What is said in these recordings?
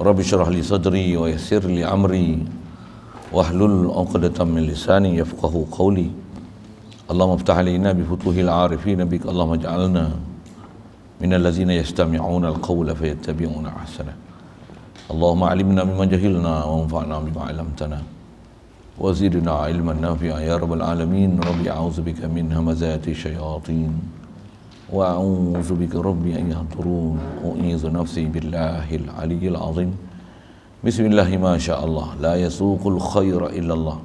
رب اشرح لي صدري ويسر لي أمري واحلل عقدة من لساني يفقه قولي اللهم افتح علينا بفتوح العارفين بك اللهم اجعلنا من الذين يستمعون القول فيتبعون أحسنه اللهم علمنا مما جهلنا وانفعنا بما علمتنا وزدنا علما نافعا يا رب العالمين ربي أعوذ بك من همزات الشياطين وأعوذ بك ربي أن يحضرون أعيذ نفسي بالله العلي العظيم بسم الله ما شاء الله لا يسوق الخير إلا الله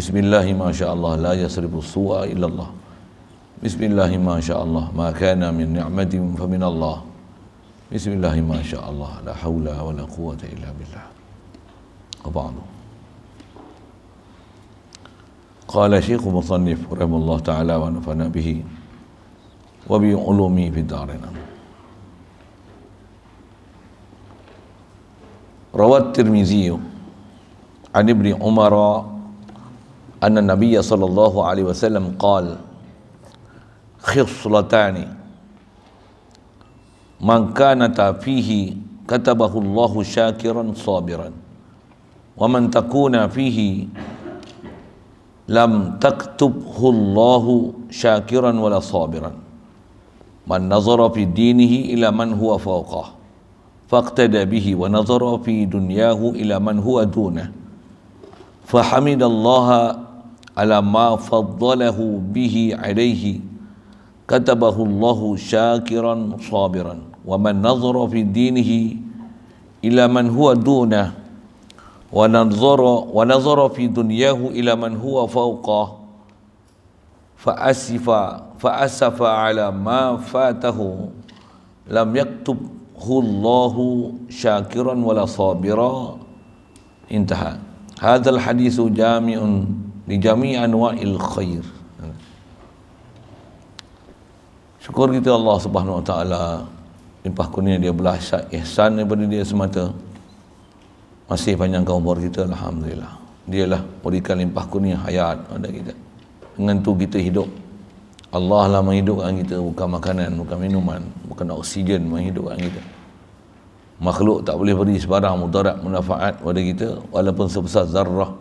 بسم الله ما شاء الله لا يسرب السوء إلا الله بسم الله ما شاء الله ما كان من نعمة فمن الله بسم الله ما شاء الله لا حول ولا قوة إلا بالله وبعض قال شيخ مصنف رحمه الله تعالى ونفعنا به وبعلومي في دارنا روى الترمذي عن ابن عمر أن النبي صلى الله عليه وسلم قال خصلتان من كانت فيه كتبه الله شاكرا صابرا ومن تكون فيه لم تكتبه الله شاكرا ولا صابرا من نظر في دينه إلى من هو فوقه فاقتدى به ونظر في دنياه إلى من هو دونه فحمد الله على ما فضله به عليه كتبه الله شاكرا صابرا ومن نظر في دينه إلى من هو دونه ونظر ونظر في دنياه إلى من هو فوقه fa'asifa fa'asafa ala ma fatahu lam yaktub hullahu syakiran wala sabira intaha hadzal hadisu jami'un li jami' anwa'il khair syukur kita Allah Subhanahu wa taala limpah kurnia dia belas ihsan daripada dia semata masih panjang umur kita alhamdulillah dialah berikan limpah kurnia hayat pada kita mengantuk kita hidup Allah lah menghidupkan kita bukan makanan, bukan minuman bukan oksigen menghidupkan kita makhluk tak boleh beri sebarang mudarat, manfaat pada kita walaupun sebesar zarrah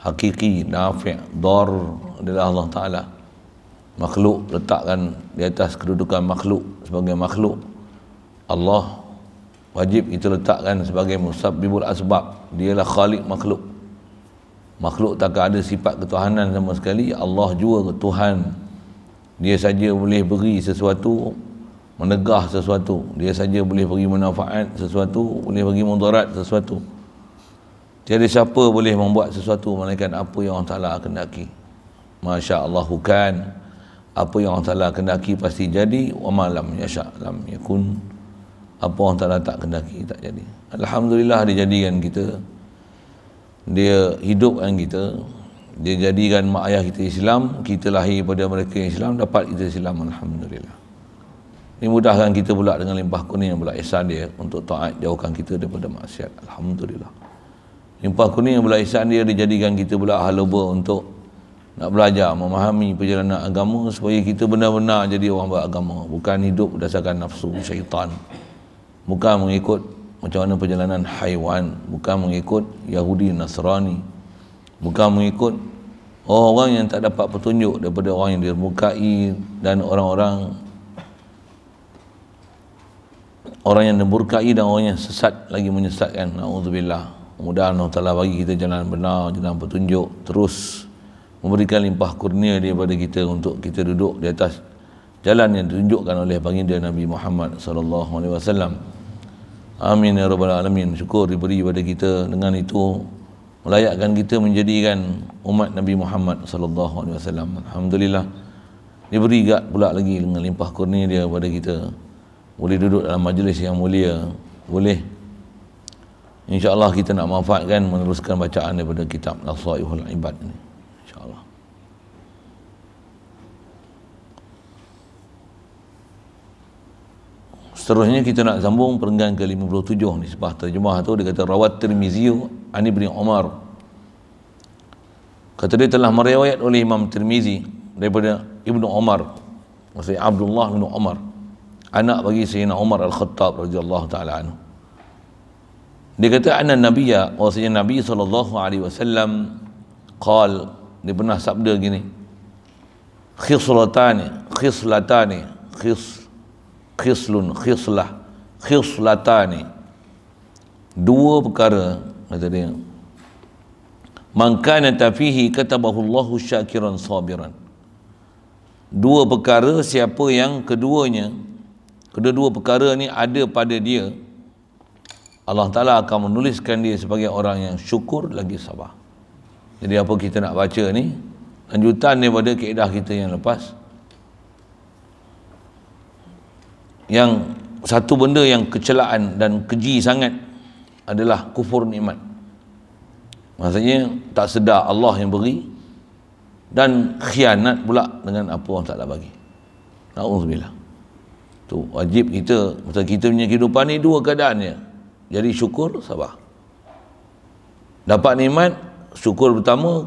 hakiki, nafi' dar adalah Allah Ta'ala makhluk letakkan di atas kedudukan makhluk sebagai makhluk Allah wajib kita letakkan sebagai musabibul asbab dialah khalik makhluk makhluk tak ada sifat ketuhanan sama sekali Allah jua Tuhan dia saja boleh beri sesuatu menegah sesuatu dia saja boleh beri manfaat sesuatu boleh beri mudarat sesuatu Jadi siapa boleh membuat sesuatu melainkan apa yang Allah Ta'ala kendaki Masya Allah bukan apa yang Allah Ta'ala kendaki pasti jadi wa malam yasha' lam yakun apa Allah Ta'ala tak kendaki tak jadi Alhamdulillah dijadikan kita dia hidupkan kita dia jadikan mak ayah kita Islam kita lahir pada mereka yang Islam dapat kita Islam Alhamdulillah ini mudahkan kita pula dengan limpah kuning yang pula isan dia untuk taat jauhkan kita daripada maksiat Alhamdulillah limpah kuning yang pula isan dia dia jadikan kita pula halubah untuk nak belajar memahami perjalanan agama supaya kita benar-benar jadi orang beragama bukan hidup berdasarkan nafsu syaitan bukan mengikut macam mana perjalanan haiwan bukan mengikut Yahudi Nasrani bukan mengikut oh, orang yang tak dapat petunjuk daripada orang yang dirmukai dan orang-orang orang yang dimurkai dan orang yang sesat lagi menyesatkan na'udzubillah mudah Allah Ta'ala bagi kita jalan benar jalan petunjuk terus memberikan limpah kurnia daripada kita untuk kita duduk di atas jalan yang ditunjukkan oleh baginda Nabi Muhammad sallallahu alaihi wasallam Amin ya rabbal alamin. Syukur diberi kepada kita dengan itu melayakkan kita menjadikan umat Nabi Muhammad sallallahu alaihi wasallam. Alhamdulillah. Diberi gak pula lagi dengan limpah kurnia dia kepada kita. Boleh duduk dalam majlis yang mulia. Boleh. InsyaAllah kita nak manfaatkan meneruskan bacaan daripada kitab Nasaihul Ibad ini. InsyaAllah. Seterusnya kita nak sambung perenggan ke-57 ni sebab terjemah tu dia kata rawat Tirmizi Ani Ibni Umar. Kata dia telah meriwayat oleh Imam Tirmizi daripada Ibnu Umar. Maksudnya Abdullah bin Umar. Anak bagi Sayyidina Umar Al-Khattab radhiyallahu taala anhu. Dia kata anna nabiyya wa oh, sayyidina nabi sallallahu alaihi wasallam qal dia pernah sabda gini. Khislatani, khislatani, khis khislun khislah khislatani dua perkara kata dia mankana tafihi katabahu Allahu syakiran sabiran dua perkara siapa yang keduanya kedua-dua perkara ni ada pada dia Allah Ta'ala akan menuliskan dia sebagai orang yang syukur lagi sabar jadi apa kita nak baca ni lanjutan daripada kaedah kita yang lepas yang satu benda yang kecelaan dan keji sangat adalah kufur nikmat maksudnya tak sedar Allah yang beri dan khianat pula dengan apa orang taklah bagi Alhamdulillah tu wajib kita maksudnya kita punya kehidupan ni dua keadaannya jadi syukur sabar dapat nikmat syukur pertama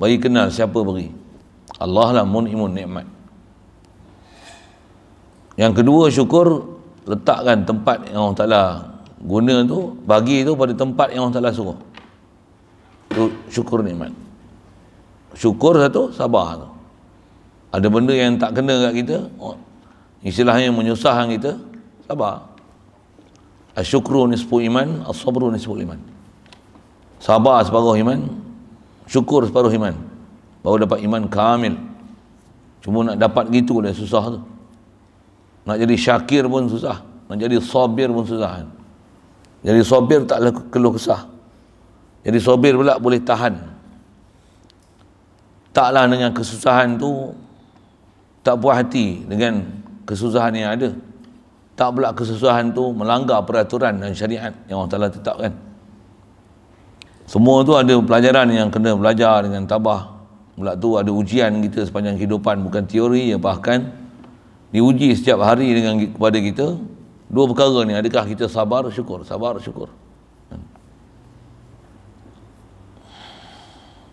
bagi kenal siapa beri Allah lah mun'imun nikmat yang kedua syukur letakkan tempat yang Allah Ta'ala guna tu bagi tu pada tempat yang Allah Ta'ala suruh tu syukur nikmat syukur satu sabar tu ada benda yang tak kena kat kita oh, istilahnya menyusahkan kita sabar asyukru nisbu iman asabru nisbu iman sabar separuh iman syukur separuh iman baru dapat iman kamil cuma nak dapat gitu dah susah tu nak jadi syakir pun susah nak jadi sabir pun susah jadi sobir tak keluh kesah jadi sobir pula boleh tahan taklah dengan kesusahan tu tak puas hati dengan kesusahan yang ada tak pula kesusahan tu melanggar peraturan dan syariat yang Allah Ta'ala tetapkan semua tu ada pelajaran yang kena belajar dengan tabah pula tu ada ujian kita sepanjang kehidupan bukan teori yang bahkan diuji setiap hari dengan kepada kita dua perkara ni adakah kita sabar syukur sabar syukur hmm.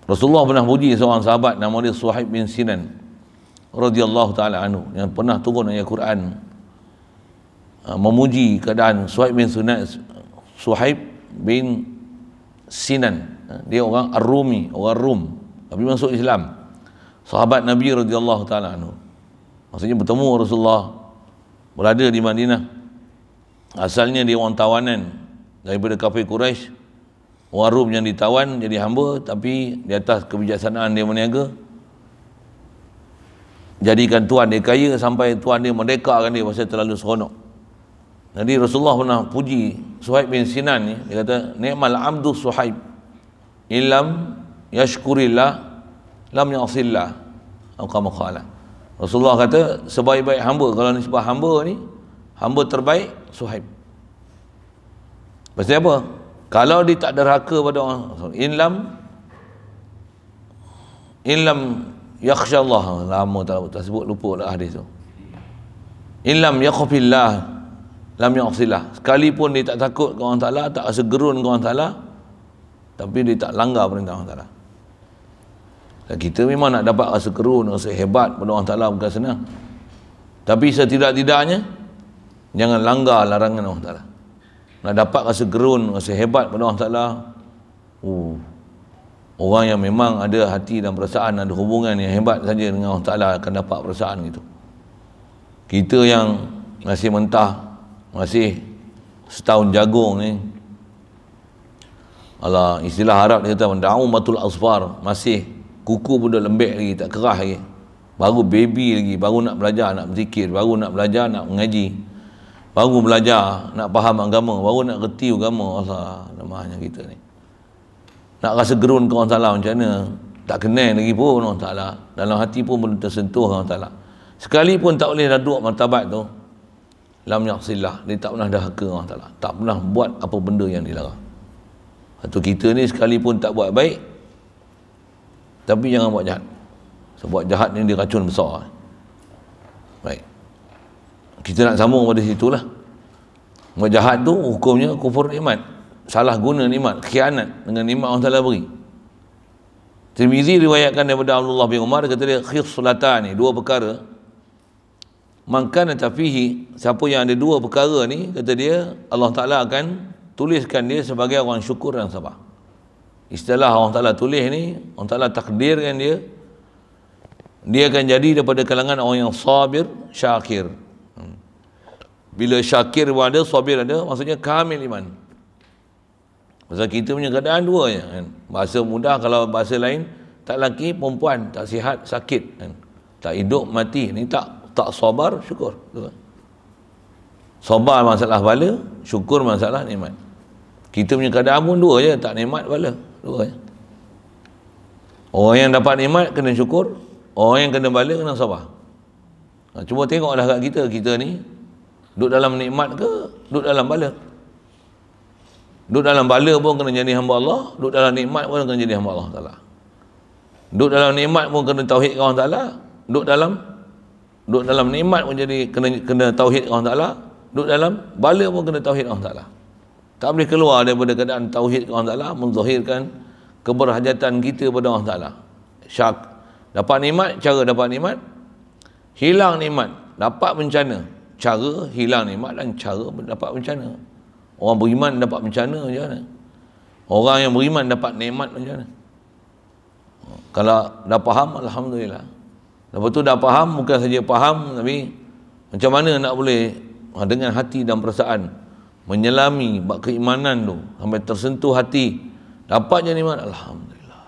Rasulullah pernah puji seorang sahabat nama dia Suhaib bin Sinan radhiyallahu taala anhu yang pernah turun ayat Quran uh, memuji keadaan Suhaib bin Sinan Suhaib bin Sinan uh, dia orang Ar-Rumi orang Rum tapi masuk Islam sahabat Nabi radhiyallahu taala anhu maksudnya bertemu Rasulullah berada di Madinah asalnya dia orang tawanan daripada kafir Quraisy warum yang ditawan jadi hamba tapi di atas kebijaksanaan dia meniaga jadikan tuan dia kaya sampai tuan dia merdeka kan dia pasal terlalu seronok jadi Rasulullah pernah puji Suhaib bin Sinan ni dia kata ni'mal abdu Suhaib illam yashkurillah lam yasillah atau kama khalah lah. Rasulullah kata sebaik-baik hamba kalau nisbah hamba ni hamba terbaik Suhaib. Pasti apa? Kalau dia tak deraka pada orang in lam in lam yakhshallah lama tak, tak sebut lupa lah hadis tu. In lam yakhfillah lam yakhsilah. Sekalipun dia tak takut ke orang Taala, tak rasa gerun ke orang Taala, tapi dia tak langgar perintah orang Taala kita memang nak dapat rasa keru nak rasa hebat pada Allah Ta'ala bukan senang tapi setidak-tidaknya jangan langgar larangan Allah Ta'ala nak dapat rasa gerun rasa hebat pada Allah Ta'ala uh, orang yang memang ada hati dan perasaan ada hubungan yang hebat saja dengan Allah Ta'ala akan dapat perasaan gitu kita yang masih mentah masih setahun jagung ni Allah istilah Arab dia kata da'um asfar masih kuku pun dah lembek lagi tak kerah lagi baru baby lagi baru nak belajar nak berzikir baru nak belajar nak mengaji baru belajar nak faham agama baru nak reti agama Allah lemahnya kita ni nak rasa gerun ke orang salah macam mana tak kenal lagi pun orang salah dalam hati pun belum tersentuh orang salah sekalipun tak boleh dah duduk martabat tu lam yaksillah dia tak pernah dah ke orang salah tak pernah buat apa benda yang dilarang atau kita ni sekalipun tak buat baik tapi jangan buat jahat sebab jahat ni diracun besar baik kita nak sambung pada situ lah buat jahat tu hukumnya kufur nikmat salah guna nikmat khianat dengan nikmat orang salah beri Tirmizi riwayatkan daripada Abdullah bin Umar kata dia khislatan ni dua perkara mangkana tafihi siapa yang ada dua perkara ni kata dia Allah Taala akan tuliskan dia sebagai orang syukur dan sabar istilah Allah Ta'ala tulis ni Allah Ta'ala takdirkan dia dia akan jadi daripada kalangan orang yang sabir syakir hmm. bila syakir pun ada sabir ada maksudnya kamil iman Masa kita punya keadaan dua je kan. Bahasa mudah kalau bahasa lain tak laki perempuan tak sihat sakit kan. Tak hidup mati ni tak tak sabar syukur. Sabar masalah bala, syukur masalah nikmat. Kita punya keadaan pun dua je tak nikmat bala. Dua ya. Orang yang dapat nikmat kena syukur, orang yang kena balik kena sabar. Ha, cuba tengoklah kat kita, kita ni duduk dalam nikmat ke duduk dalam bala? Duduk dalam bala pun kena jadi hamba Allah, duduk dalam nikmat pun kena jadi hamba Allah Taala. Duduk dalam nikmat pun kena tauhid Allah Taala, duduk dalam duduk dalam nikmat pun jadi kena kena tauhid Allah Taala, duduk dalam bala pun kena tauhid Allah Taala tak boleh keluar daripada keadaan tauhid Allah Ta'ala menzahirkan keberhajatan kita pada Allah Ta'ala syak dapat nikmat cara dapat nikmat hilang nikmat dapat bencana cara hilang nikmat dan cara dapat bencana orang beriman dapat bencana macam mana orang yang beriman dapat nikmat macam mana kalau dah faham Alhamdulillah lepas tu dah faham bukan saja faham tapi macam mana nak boleh ha, dengan hati dan perasaan menyelami bak keimanan tu sampai tersentuh hati dapatnya nikmat alhamdulillah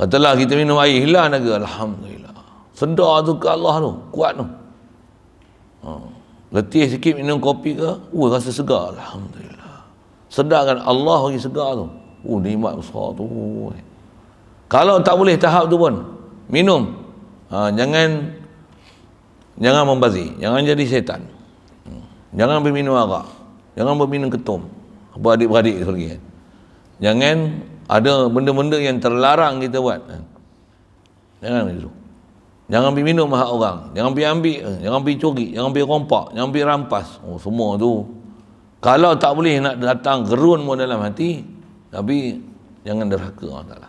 katalah kita minum air hilang naga alhamdulillah sedar tu ke Allah tu kuat tu ha. letih sikit minum kopi ke oh rasa segar alhamdulillah sedarkan Allah bagi segar tu oh nikmat besar tu kalau tak boleh tahap tu pun minum ha, jangan jangan membazir jangan jadi setan Jangan berminum arak. Jangan berminum ketum. Beradik-beradik sekali. Jangan ada benda-benda yang terlarang kita buat. Kan. Jangan itu. Jangan pergi minum hak orang. Jangan pergi ambil. Eh. Jangan pergi curi. Jangan pergi rompak. Jangan pergi rampas. Oh, semua tu. Kalau tak boleh nak datang gerun pun dalam hati. Tapi jangan derhaka Allah Ta'ala.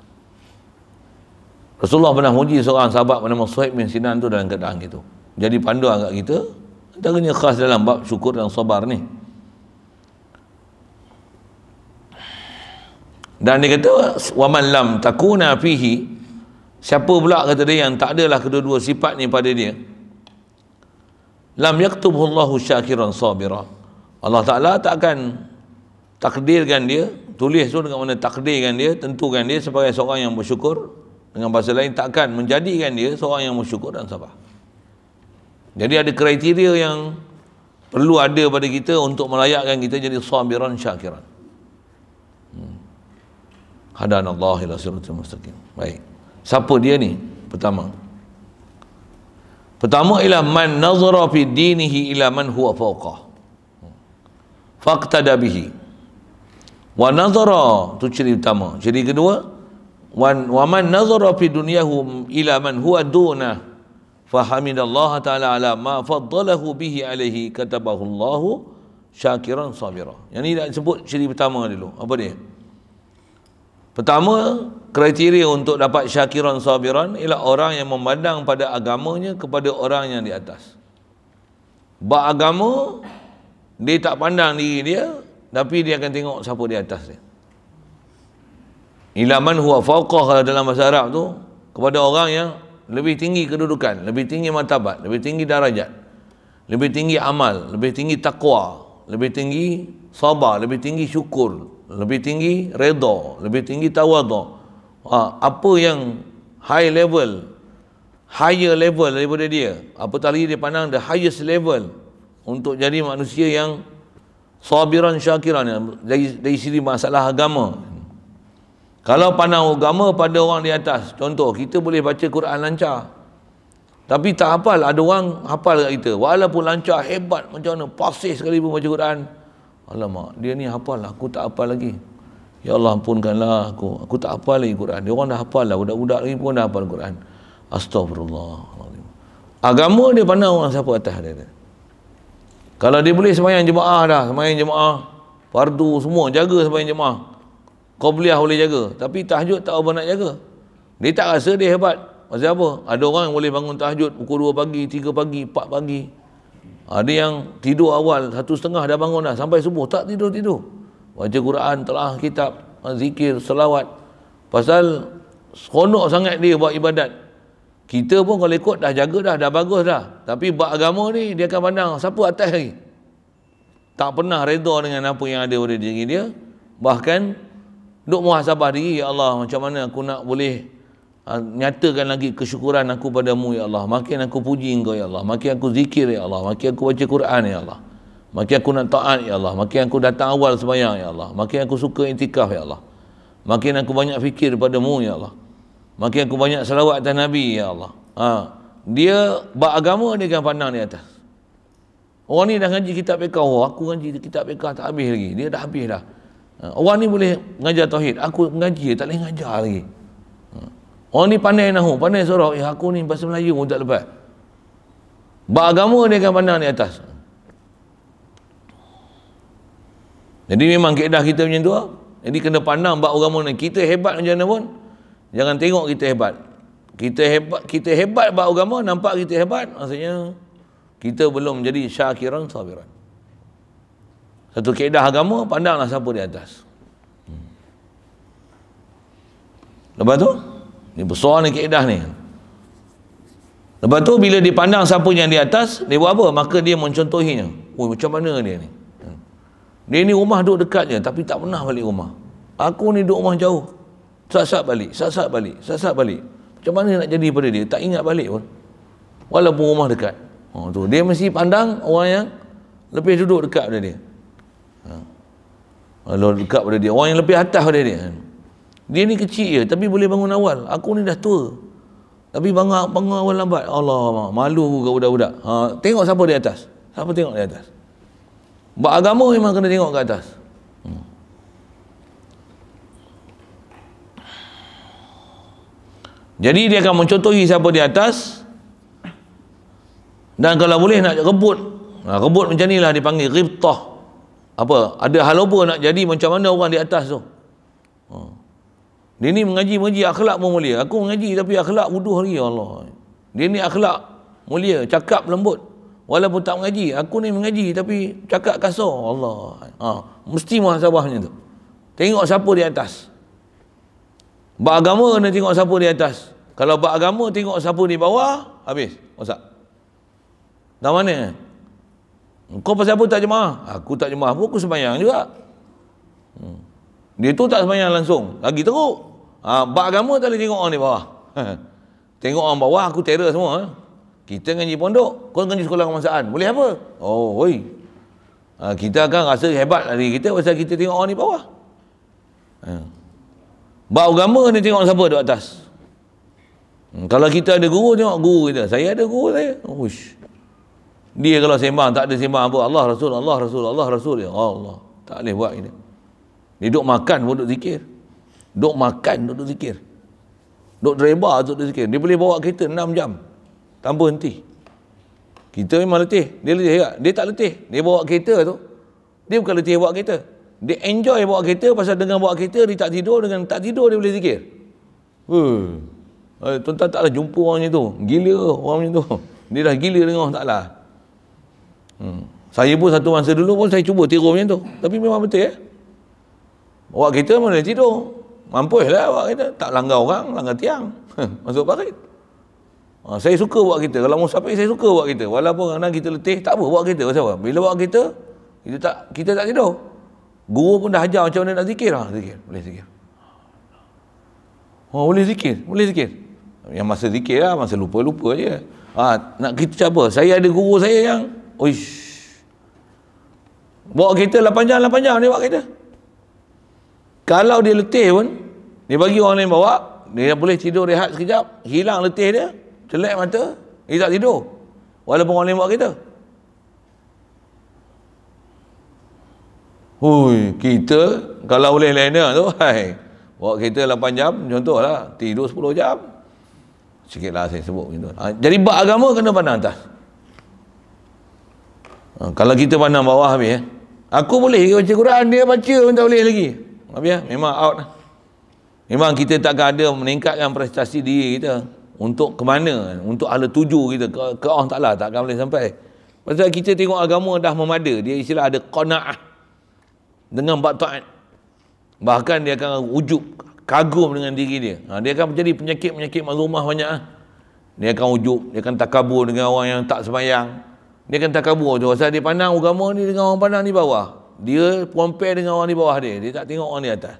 Rasulullah pernah muji seorang sahabat bernama Suhaib bin Sinan tu dalam keadaan itu. Jadi pandu agak kita antaranya khas dalam bab syukur dan sabar ni dan dia kata waman lam takuna fihi siapa pula kata dia yang tak adalah kedua-dua sifat ni pada dia lam yaktubhu Allahu syakiran sabira Allah Taala tak akan takdirkan dia tulis tu dengan mana takdirkan dia tentukan dia sebagai seorang yang bersyukur dengan bahasa lain takkan menjadikan dia seorang yang bersyukur dan sabar jadi ada kriteria yang perlu ada pada kita untuk melayakkan kita jadi sabiran syakiran. Hmm. Hadan Allah ila siratul mustaqim. Baik. Siapa dia ni? Pertama. Pertama ialah man nazara fi dinihi ila man huwa fawqah. Hmm. Faqtada bihi. Wa nazara tu ciri utama. Ciri kedua, wa man nazara fi dunyahum ila man huwa dunah. فحمد الله تعالى على ما فضله به عليه كتبه الله شاكرا صابرا يعني nak sebut ciri pertama dulu apa dia pertama kriteria untuk dapat syakiran sabiran ialah orang yang memandang pada agamanya kepada orang yang di atas Ba beragama dia tak pandang diri dia tapi dia akan tengok siapa di atas dia ila man huwa fawqa dalam bahasa Arab tu kepada orang yang lebih tinggi kedudukan, lebih tinggi martabat, lebih tinggi darajat, lebih tinggi amal, lebih tinggi takwa, lebih tinggi sabar, lebih tinggi syukur, lebih tinggi redha, lebih tinggi tawadha. Ha, apa yang high level, higher level daripada dia, Apa tadi dia pandang the highest level untuk jadi manusia yang sabiran syakiran dari, dari sini masalah agama kalau pandang agama pada orang di atas, contoh kita boleh baca Quran lancar. Tapi tak hafal, ada orang hafal kat kita. Walaupun lancar, hebat macam mana, pasih sekali pun baca Quran. Alamak, dia ni hafal, aku tak hafal lagi. Ya Allah ampunkanlah aku. Aku tak hafal lagi Quran. Dia orang dah hafal lah. Budak-budak lagi pun dah hafal Quran. Astagfirullah. Agama dia pandang orang siapa atas dia. dia. Kalau dia boleh semayang jemaah dah. Semayang jemaah. Fardu semua. Jaga semayang jemaah. Qobliyah boleh jaga. Tapi tahajud tak apa nak jaga. Dia tak rasa dia hebat. Maksud apa? Ada orang yang boleh bangun tahajud pukul 2 pagi, 3 pagi, 4 pagi. Ada yang tidur awal, satu setengah dah bangun dah. Sampai subuh, tak tidur-tidur. Baca Quran, telah kitab, zikir, selawat. Pasal seronok sangat dia buat ibadat. Kita pun kalau ikut dah jaga dah, dah bagus dah. Tapi buat agama ni, dia akan pandang siapa atas lagi. Tak pernah reda dengan apa yang ada pada diri dia. Bahkan Duk muhasabah diri, Ya Allah, macam mana aku nak boleh uh, nyatakan lagi kesyukuran aku padamu, Ya Allah. Makin aku puji engkau, Ya Allah. Makin aku zikir, Ya Allah. Makin aku baca Quran, Ya Allah. Makin aku nak taat, Ya Allah. Makin aku datang awal sembahyang, Ya Allah. Makin aku suka intikaf, Ya Allah. Makin aku banyak fikir padamu, Ya Allah. Makin aku banyak salawat atas Nabi, Ya Allah. Ha. Dia beragama dengan pandang di atas. Orang ni dah ngaji kitab Pekah. Oh, aku ngaji kitab Pekah tak habis lagi. Dia dah habis dah. Ha, orang ni boleh mengajar tauhid. Aku mengaji tak boleh mengajar lagi. Ha. Orang ni pandai nahu, pandai sorok. Eh, aku ni bahasa Melayu pun tak lepas. Beragama dia akan pandang di atas. Jadi memang keedah kita macam tu. Ah. Jadi kena pandang bak orang mana. Kita hebat macam mana pun. Jangan tengok kita hebat. Kita hebat kita hebat bak agama. Nampak kita hebat. Maksudnya kita belum jadi syakiran sabiran. Satu keedah agama, pandanglah siapa di atas. Hmm. Lepas tu, ni besar ni keedah ni. Lepas tu, bila dipandang siapa yang di atas, dia buat apa? Maka dia mencontohinya. Oh, macam mana dia ni? Hmm. Dia ni rumah duduk dekat je, tapi tak pernah balik rumah. Aku ni duduk rumah jauh. Sasak balik, sasak balik, sasak balik. Macam mana nak jadi pada dia? Tak ingat balik pun. Walaupun rumah dekat. Oh, tu. Dia mesti pandang orang yang lebih duduk dekat pada dia. Eh, Lalu dekat pada dia. Orang yang lebih atas pada dia. Dia ni kecil je. Tapi boleh bangun awal. Aku ni dah tua. Tapi bangun, bangun awal lambat. Allah, Allah Malu ke budak-budak. Ha, tengok siapa di atas. Siapa tengok di atas. Buat agama memang kena tengok ke atas. Hmm. Jadi dia akan mencontohi siapa di atas. Dan kalau boleh nak rebut. Ha, rebut macam lah dipanggil. Ribtah apa ada haloba nak jadi macam mana orang di atas tu ha. dia ni mengaji mengaji akhlak pun mulia aku mengaji tapi akhlak wuduh lagi ya Allah dia ni akhlak mulia cakap lembut walaupun tak mengaji aku ni mengaji tapi cakap kasar Allah ha. mesti muhasabahnya tu tengok siapa di atas beragama kena tengok siapa di atas kalau beragama tengok siapa di bawah habis masak dah mana kau pasal apa tak jemaah? Aku tak jemaah pun aku sembahyang juga. Hmm. Dia tu tak sembahyang langsung. Lagi teruk. Ha, bak agama tak boleh tengok orang ni bawah. tengok orang bawah aku terror semua. Ha. Kita ngaji pondok. Kau ngaji sekolah kemasaan. Boleh apa? Oh, oi. Ha, kita akan rasa hebat lagi kita pasal kita tengok orang ni bawah. Ha. Bak agama ni tengok orang siapa di atas. Hmm, kalau kita ada guru, tengok guru kita. Saya ada guru saya. Ush. Oh, dia kalau sembang, tak ada sembang apa. Allah Rasul, Allah Rasul, Allah Rasul. Ya Allah. Tak boleh buat ini. Dia duduk makan pun duduk zikir. Duduk makan duduk zikir. Duduk dereba duduk zikir. Dia boleh bawa kita 6 jam. Tanpa henti. Kita memang letih. Dia letih kat. Dia tak letih. Dia bawa kereta tu. Dia bukan letih bawa kereta. Dia enjoy bawa kereta pasal dengan bawa kereta dia tak tidur. Dengan tak tidur dia boleh zikir. Hmm. Eh, tuan-tuan taklah jumpa orang macam tu. Gila orang macam tu. Dia dah gila dengan orang taklah. Hmm. Saya pun satu masa dulu pun saya cuba tidur macam tu. Tapi memang betul eh. Awak kita mana boleh tidur. Mampus lah awak kita. Tak langgar orang, langgar tiang. Masuk parit. Ha, saya suka buat kita. Kalau musafir saya suka buat kita. Walaupun kadang kita letih, tak apa buat kita. Sebab apa? Bila buat kita, kita tak kita tak tidur. Guru pun dah ajar macam mana nak zikir. Ha, zikir. Boleh zikir. Oh, boleh zikir. Boleh zikir. Yang masa zikir lah, masa lupa-lupa je. Ha, nak kita cuba. Saya ada guru saya yang Uish. Bawa kereta lah panjang lah panjang ni bawa kereta. Kalau dia letih pun, dia bagi orang lain bawa, dia boleh tidur rehat sekejap, hilang letih dia, celak mata, dia tak tidur. Walaupun orang lain bawa kereta. Hui, kita kalau boleh lena tu, hai. Bawa kereta 8 jam, contohlah, tidur 10 jam. Sikitlah saya sebut ah, Jadi bab agama kena pandang atas. Ha, kalau kita pandang bawah habis ya. Aku boleh ke baca Quran, dia baca pun tak boleh lagi. Habis ya, memang out lah. Memang kita takkan ada meningkatkan prestasi diri kita. Untuk ke mana? Untuk ala tuju kita. Ke, ke Allah Ta'ala takkan boleh sampai. Sebab kita tengok agama dah memada. Dia istilah ada qana'ah. Dengan bataan. Bahkan dia akan ujub kagum dengan diri dia. Ha, dia akan menjadi penyakit-penyakit maklumah banyak. Ah. Dia akan ujub. Dia akan takabur dengan orang yang tak semayang dia akan takabur tu pasal dia pandang agama ni dengan orang pandang di bawah dia compare dengan orang di bawah dia dia tak tengok orang di atas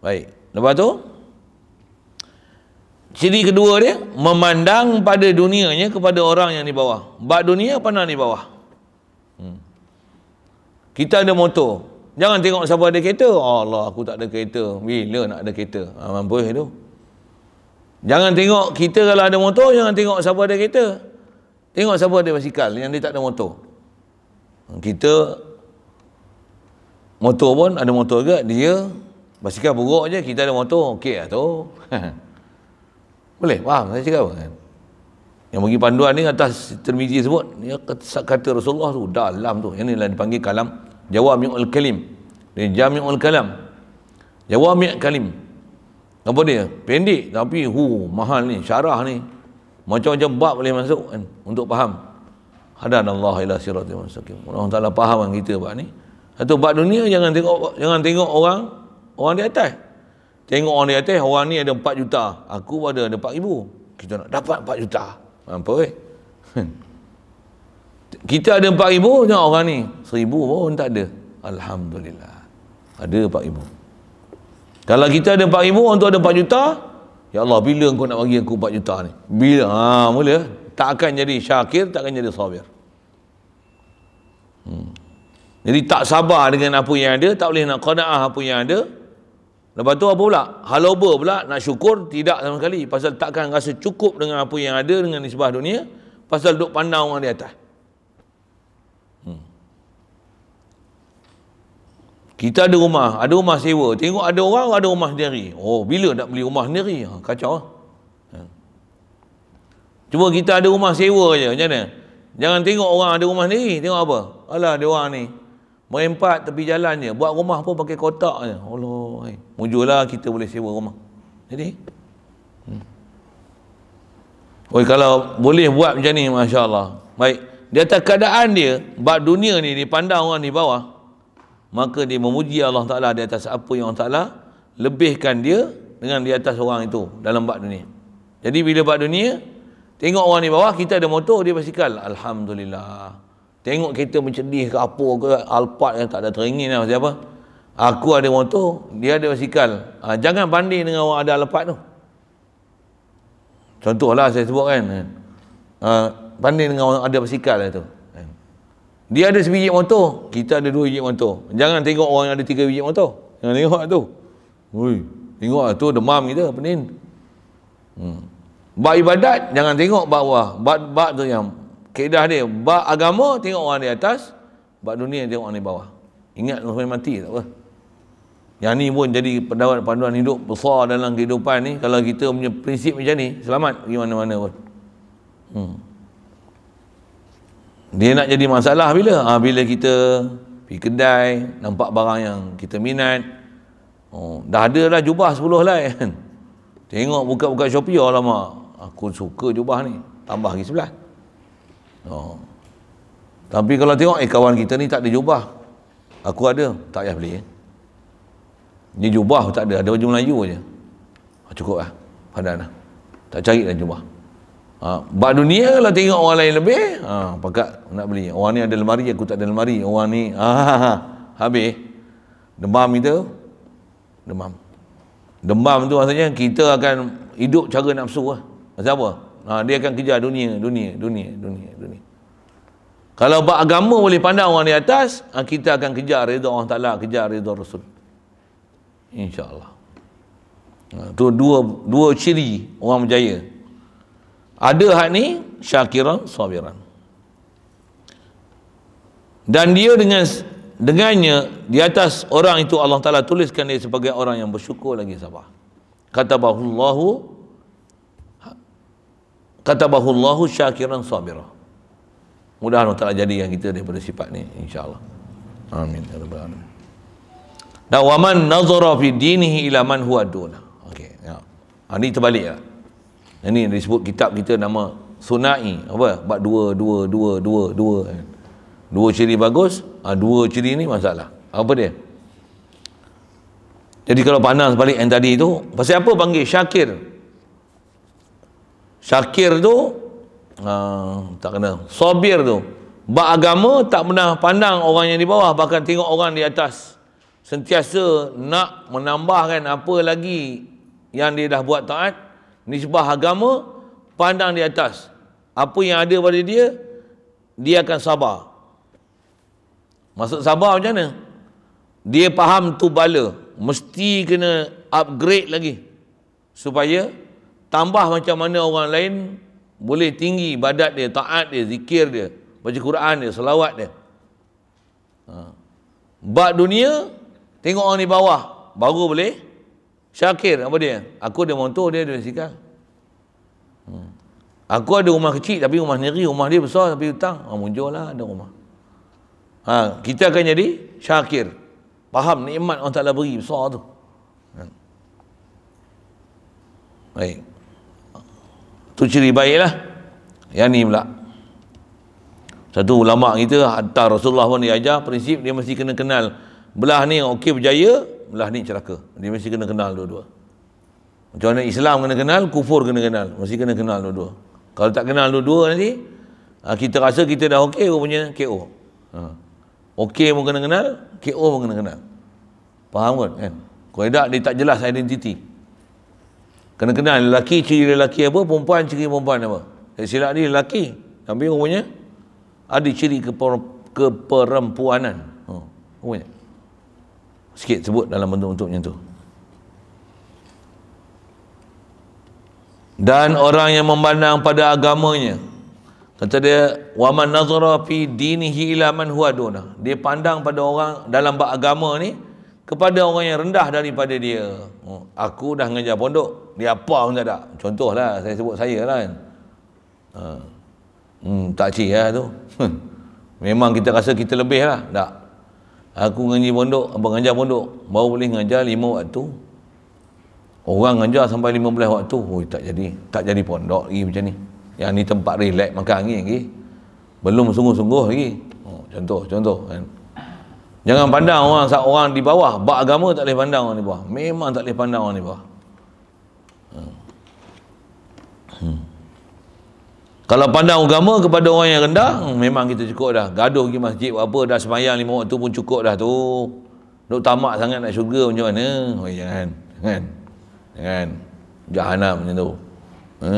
baik lepas tu ciri kedua dia memandang pada dunianya kepada orang yang di bawah bak dunia pandang di bawah hmm. kita ada motor jangan tengok siapa ada kereta Allah aku tak ada kereta bila nak ada kereta ha, mampu tu jangan tengok kita kalau ada motor jangan tengok siapa ada kereta Tengok siapa ada basikal yang dia tak ada motor. Kita motor pun ada motor juga dia basikal buruk je kita ada motor okey lah tu. Boleh faham saya cakap kan? Yang bagi panduan ni atas termiji sebut dia kata Rasulullah tu dalam tu yang ni lah dipanggil kalam jawami'ul kalim. Dia jami'ul kalam. Jawami'ul kalim. Apa dia? Pendek tapi hu mahal ni syarah ni macam-macam bab boleh masuk kan untuk faham hadan Allah ila siratal mustaqim Allah Taala faham kan kita bab ni satu bab dunia jangan tengok jangan tengok orang orang di atas tengok orang di atas orang ni ada 4 juta aku ada ada 4000 kita nak dapat 4 juta apa weh kita ada 4000 tengok orang ni 1000 pun tak ada alhamdulillah ada 4000 kalau kita ada 4000 orang tu ada 4 juta Ya Allah, bila engkau nak bagi aku 4 juta ni? Bila? Ha, mula. Tak akan jadi syakir, tak akan jadi sabir. Hmm. Jadi tak sabar dengan apa yang ada, tak boleh nak qanaah apa yang ada. Lepas tu apa pula? Haloba pula, nak syukur, tidak sama sekali. Pasal takkan rasa cukup dengan apa yang ada, dengan nisbah dunia. Pasal duk pandang orang di atas. Kita ada rumah, ada rumah sewa. Tengok ada orang, ada rumah sendiri. Oh, bila nak beli rumah sendiri? Ha, kacau lah. Ha. Cuma kita ada rumah sewa je, macam mana? Jangan tengok orang ada rumah sendiri. Tengok apa? Alah, dia orang ni. Merempat tepi jalan je. Buat rumah pun pakai kotak je. Allah. Eh. Mujurlah kita boleh sewa rumah. Jadi? Hmm. Oi, kalau boleh buat macam ni, Masya Allah. Baik. Di atas keadaan dia, bab dunia ni, dia pandang orang di bawah maka dia memuji Allah Ta'ala di atas apa yang Allah Ta'ala lebihkan dia dengan di atas orang itu dalam bak dunia jadi bila bak dunia tengok orang di bawah kita ada motor dia basikal Alhamdulillah tengok kita mencedih ke apa ke Alphard yang tak ada teringin lah siapa aku ada motor dia ada basikal ha, jangan banding dengan orang ada Alphard tu contohlah saya sebut kan ha, banding dengan orang ada basikal lah tu dia ada sebiji motor, kita ada dua biji motor. Jangan tengok orang yang ada tiga biji motor. Jangan tengok lah tu. Ui, tengok lah tu demam kita, penin. Hmm. Bak ibadat, jangan tengok bawah. wah. Bak, bak tu yang keedah dia. Bak agama, tengok orang di atas. Bak dunia, tengok orang di bawah. Ingat orang mati, tak apa. Yang ni pun jadi pendapat panduan hidup besar dalam kehidupan ni. Kalau kita punya prinsip macam ni, selamat pergi mana-mana pun. Hmm dia nak jadi masalah bila? Ha, bila kita pergi kedai, nampak barang yang kita minat. Oh, dah ada lah jubah 10 lah kan. Tengok buka-buka Shopee, alamak. Aku suka jubah ni. Tambah lagi sebelah. Oh. Tapi kalau tengok, eh kawan kita ni tak ada jubah. Aku ada, tak payah beli. Eh? Ni jubah tak ada, ada baju Melayu je. Ah, cukup lah, padan lah. Tak cari lah jubah. Ha, bak dunia kalau tengok orang lain lebih, ha, pakat nak beli. Orang ni ada lemari, aku tak ada lemari. Orang ni, ha, ha, ha, ha. habis. Demam kita, demam. Demam tu maksudnya kita akan hidup cara nafsu lah. Maksud apa? Ha, dia akan kejar dunia, dunia, dunia, dunia, dunia. Kalau bak agama boleh pandang orang di atas, ha, kita akan kejar reda Allah Ta'ala, kejar reda Rasul. InsyaAllah. Ha, tu dua dua ciri orang berjaya ada hak ni syakiran sabiran dan dia dengan dengannya di atas orang itu Allah Taala tuliskan dia sebagai orang yang bersyukur lagi sabar kata bahullahu ha, kata bahullahu syakiran sabira mudah-mudahan Allah Taala jadi yang kita daripada sifat ni insyaallah amin ya rabbal alamin dan waman nazara fi dinihi ila man huwa duna ini ya. ha, terbalik ya. Ini yang disebut kitab kita nama Sunai. Apa? Bab dua, dua, dua, dua, dua. Dua ciri bagus, ah, dua ciri ini masalah. Apa dia? Jadi kalau pandang balik yang tadi itu, pasal apa panggil Syakir? Syakir tu, uh, tak kena. Sobir tu. Bak agama tak pernah pandang orang yang di bawah, bahkan tengok orang di atas. Sentiasa nak menambahkan apa lagi yang dia dah buat taat, nisbah agama pandang di atas apa yang ada pada dia dia akan sabar maksud sabar macam mana dia faham tu bala mesti kena upgrade lagi supaya tambah macam mana orang lain boleh tinggi badat dia taat dia zikir dia baca Quran dia salawat dia ha. bak dunia tengok orang di bawah baru boleh Syakir apa dia? Aku ada motor dia ada basikal. Hmm. Aku ada rumah kecil tapi rumah negeri, rumah dia besar tapi hutang. Ha, muncul lah, ada rumah. Ha, kita akan jadi syakir. Faham nikmat Allah Ta'ala beri besar tu. Hmm. Baik. Tu ciri baiklah. Yang ni pula. Satu ulama kita hantar Rasulullah pun dia ajar prinsip dia mesti kena kenal belah ni yang okey berjaya lah ni celaka. Dia mesti kena kenal dua-dua. Macam mana Islam kena kenal, kufur kena kenal. Mesti kena kenal dua-dua. Kalau tak kenal dua-dua nanti, ah, kita rasa kita dah okey punya KO. Ha. Okey pun kena kenal, KO pun kena kenal. Faham kan? kan? Kalau tidak, dia tak jelas identiti. Kena kenal lelaki ciri lelaki apa, perempuan ciri perempuan apa. Saya silap ni lelaki. Tapi punya ada ciri keper- keperempuanan. Ha. Rupanya. Rupanya sikit sebut dalam bentuk bentuknya tu dan orang yang memandang pada agamanya kata dia waman nazara fi dinihi ila man huwa duna dia pandang pada orang dalam bab agama ni kepada orang yang rendah daripada dia oh, aku dah ngajar pondok dia apa pun tak ada contohlah saya sebut saya lah kan ha. hmm, tak cik lah tu memang kita rasa kita lebih lah tak aku ngaji pondok abang ngajar pondok baru boleh ngajar lima waktu orang ngajar sampai lima belas waktu oh, tak jadi tak jadi pondok lagi macam ni yang ni tempat relax makan angin lagi belum sungguh-sungguh lagi oh, contoh contoh kan Jangan pandang orang orang di bawah. Bak agama tak boleh pandang orang di bawah. Memang tak boleh pandang orang di bawah. Hmm. hmm kalau pandang agama kepada orang yang rendah hmm, memang kita cukup dah gaduh pergi masjid apa dah semayang lima waktu pun cukup dah tu duk tamak sangat nak syurga macam mana oh, jangan jangan jangan jahanam macam tu ha?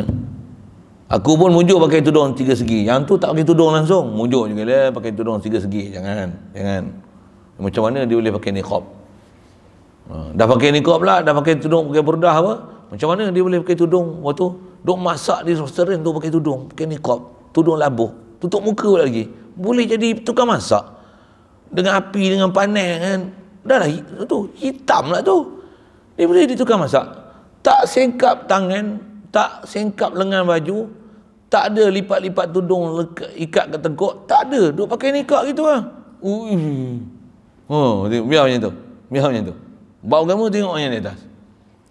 aku pun mujur pakai tudung tiga segi yang tu tak pakai tudung langsung mujur juga dia pakai tudung tiga segi jangan jangan ya macam mana dia boleh pakai niqab ha. dah pakai niqab lah dah pakai tudung pakai burdah apa macam mana dia boleh pakai tudung waktu tu Dok masak di restoran tu pakai tudung, pakai niqab, tudung labuh. Tutup muka pula lagi. Boleh jadi tukang masak. Dengan api, dengan panel kan. Dah lah tu, hitam lah tu. Dia boleh jadi tukang masak. Tak sengkap tangan, tak sengkap lengan baju, tak ada lipat-lipat tudung leka, ikat ke tengkuk, tak ada. Duk pakai niqab gitu lah. Ui. Oh, biar macam tu. Biar macam tu. Bawa kamu tengok yang di atas.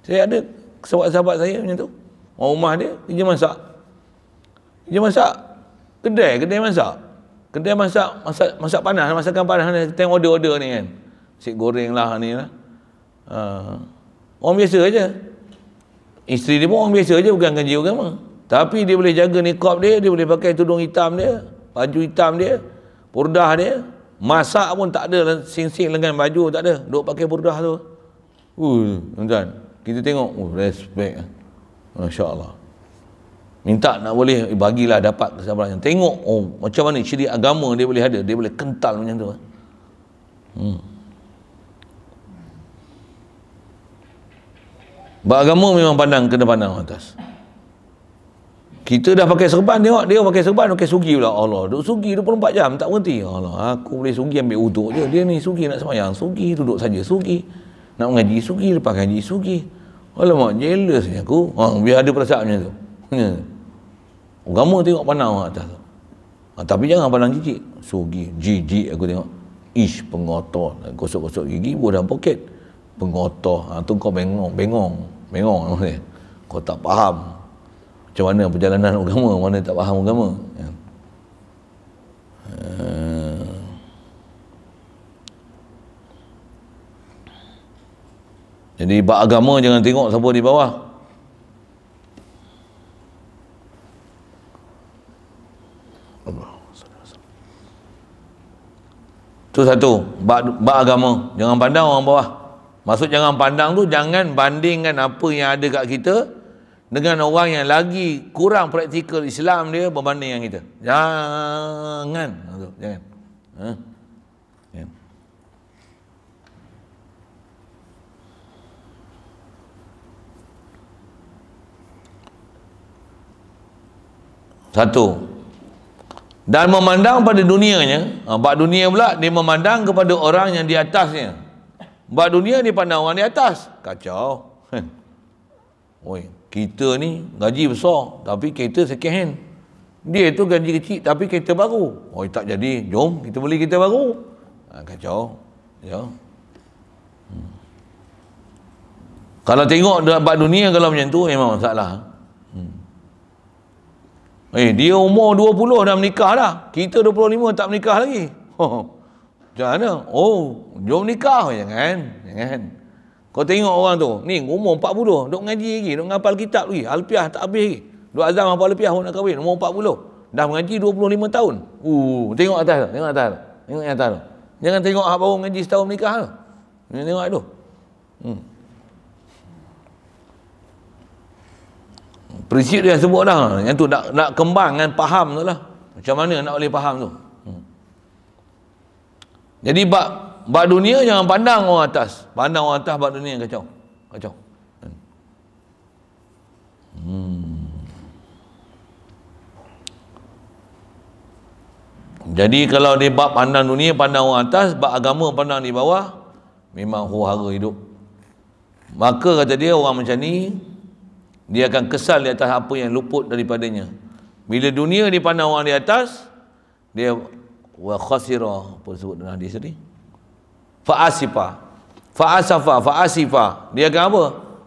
Saya ada sahabat-sahabat saya macam tu. Orang rumah dia kerja masak. Kerja masak. Kedai, kedai masak. Kedai masak, masak, masak panas, masakan panas. Kita tengok order-order ni kan. Nasi goreng lah ni lah. Uh, orang biasa aja. Isteri dia pun orang biasa aja bukan kan jiwa Tapi dia boleh jaga ni kop dia, dia boleh pakai tudung hitam dia, baju hitam dia, purdah dia. Masak pun tak ada sing-sing lengan baju tak ada. Duk pakai purdah tu. Uh, tuan-tuan. Kita tengok, uh, respect. Masya Allah minta nak boleh eh, bagilah dapat kesabaran tengok oh macam mana ciri agama dia boleh ada dia boleh kental macam tu hmm. beragama memang pandang kena pandang atas kita dah pakai serban tengok dia pakai serban pakai sugi pula Allah duduk sugi 24 jam tak berhenti Allah aku boleh sugi ambil uduk je dia ni sugi nak semayang sugi duduk saja sugi nak mengaji sugi lepas ngaji sugi Alamak, jealous ni aku. Ha, biar ada perasaan macam tu. Ya. Agama tengok pandang orang atas tu. Ha, tapi jangan pandang jijik. So, jijik aku tengok. Ish, pengotor. kosok kosok gigi, buah dalam poket. Pengotor. Ha, tu kau bengong. Bengong. Bengong. Kau tak faham. Macam mana perjalanan agama. Mana tak faham agama. Ya. jadi bab agama jangan tengok siapa di bawah Tu satu bab, bab agama jangan pandang orang bawah maksud jangan pandang tu jangan bandingkan apa yang ada kat kita dengan orang yang lagi kurang praktikal Islam dia berbanding dengan kita jangan jangan ha? satu dan memandang pada dunianya ha, bab dunia pula dia memandang kepada orang yang di atasnya bab dunia dia pandang orang di atas kacau Oi, kita ni gaji besar tapi kereta sekian dia tu gaji kecil tapi kereta baru Oi, tak jadi jom kita beli kereta baru ha, kacau ya. Hmm. kalau tengok bab dunia kalau macam tu memang masalah Eh, dia umur 20 dah menikah dah. Kita 25 tak menikah lagi. Macam mana? Oh, jom nikah. Jangan. Ya Jangan. Ya Kau tengok orang tu. Ni, umur 40. Duk ngaji lagi. Duk ngapal kitab lagi. Alpiah tak habis lagi. Duk azam apa alpiah pun nak kahwin. Umur 40. Dah mengaji 25 tahun. Uh, tengok atas tu. Tengok atas tu. Tengok atas tu. Jangan tengok apa baru mengaji setahun nikah, tu. Tengok, tengok tu. Hmm. prinsip dia sebut dah yang tu nak, nak kembang kan faham tu lah macam mana nak boleh faham tu hmm. jadi bak, bak dunia jangan pandang orang atas pandang orang atas bak dunia yang kacau kacau hmm. hmm. jadi kalau dia bak pandang dunia pandang orang atas bak agama pandang di bawah memang huru-hara hidup maka kata dia orang macam ni dia akan kesal di atas apa yang luput daripadanya bila dunia dipandang orang di atas dia wa khasira apa sebut dalam hadis tadi fa'asifa fa'asafa fa'asifa dia akan apa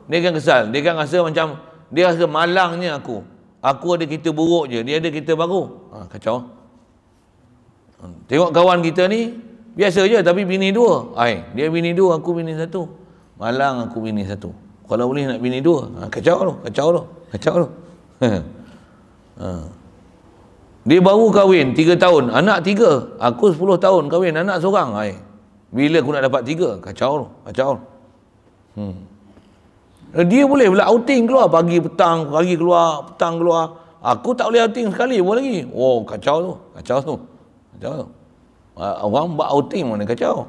dia akan kesal dia akan rasa macam dia rasa malangnya aku aku ada kita buruk je dia ada kita baru ha, kacau tengok kawan kita ni biasa je tapi bini dua Ay, dia bini dua aku bini satu malang aku bini satu kalau boleh nak bini dua. Ha, kacau tu, kacau tu, kacau tu. ha. Dia baru kahwin tiga tahun, anak tiga. Aku sepuluh tahun kahwin, anak seorang. Hai. Bila aku nak dapat tiga, Kacau tu, kacau tu. Hmm. Dia boleh pula outing keluar pagi petang, pagi keluar, petang keluar. Aku tak boleh outing sekali pun lagi. Oh, kacau tu, kacau tu. Kacau tu. Ah, orang buat outing mana kacau.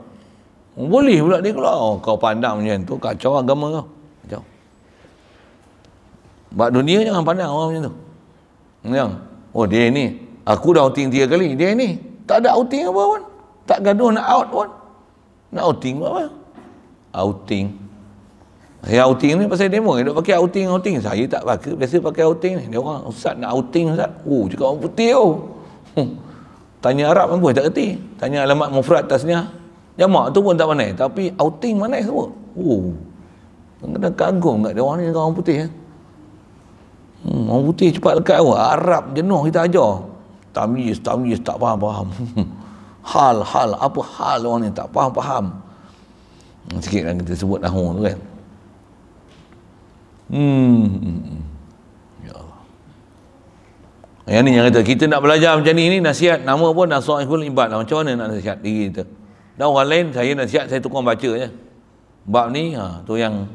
Boleh pula dia keluar. Oh, kau pandang macam tu, kacau agama kau. Buat dunia jangan pandang orang macam tu. Ya. Oh dia ni. Aku dah outing tiga kali. Dia ni. Tak ada outing apa pun. Tak gaduh nak out pun. Nak outing apa? Outing. Saya outing ni pasal demo. Dia pakai outing, outing. Saya tak pakai. Biasa pakai outing ni. Dia orang, Ustaz nak outing Ustaz. Oh, cakap orang putih tu. Oh. Hmm. Tanya Arab pun pun tak kerti. Tanya alamat mufrad tasnya. Jamak tu pun tak pandai. Tapi outing mana semua. Oh. Kena kagum kat dia orang ni. orang putih. Eh. Hmm, orang putih cepat dekat awak. Arab jenuh kita ajar. Tamis, tamis, tak faham-faham. hal, hal, apa hal orang ni tak faham-faham. Hmm, sikit kan kita sebut nahu tu kan. Hmm, hmm, hmm. Ya Allah. Yang ni yang kata kita nak belajar macam ni ni nasihat nama pun nasihatul ibad macam mana nak nasihat diri kita. Dan orang lain saya nasihat saya tukang baca je. Bab ni ha, tu yang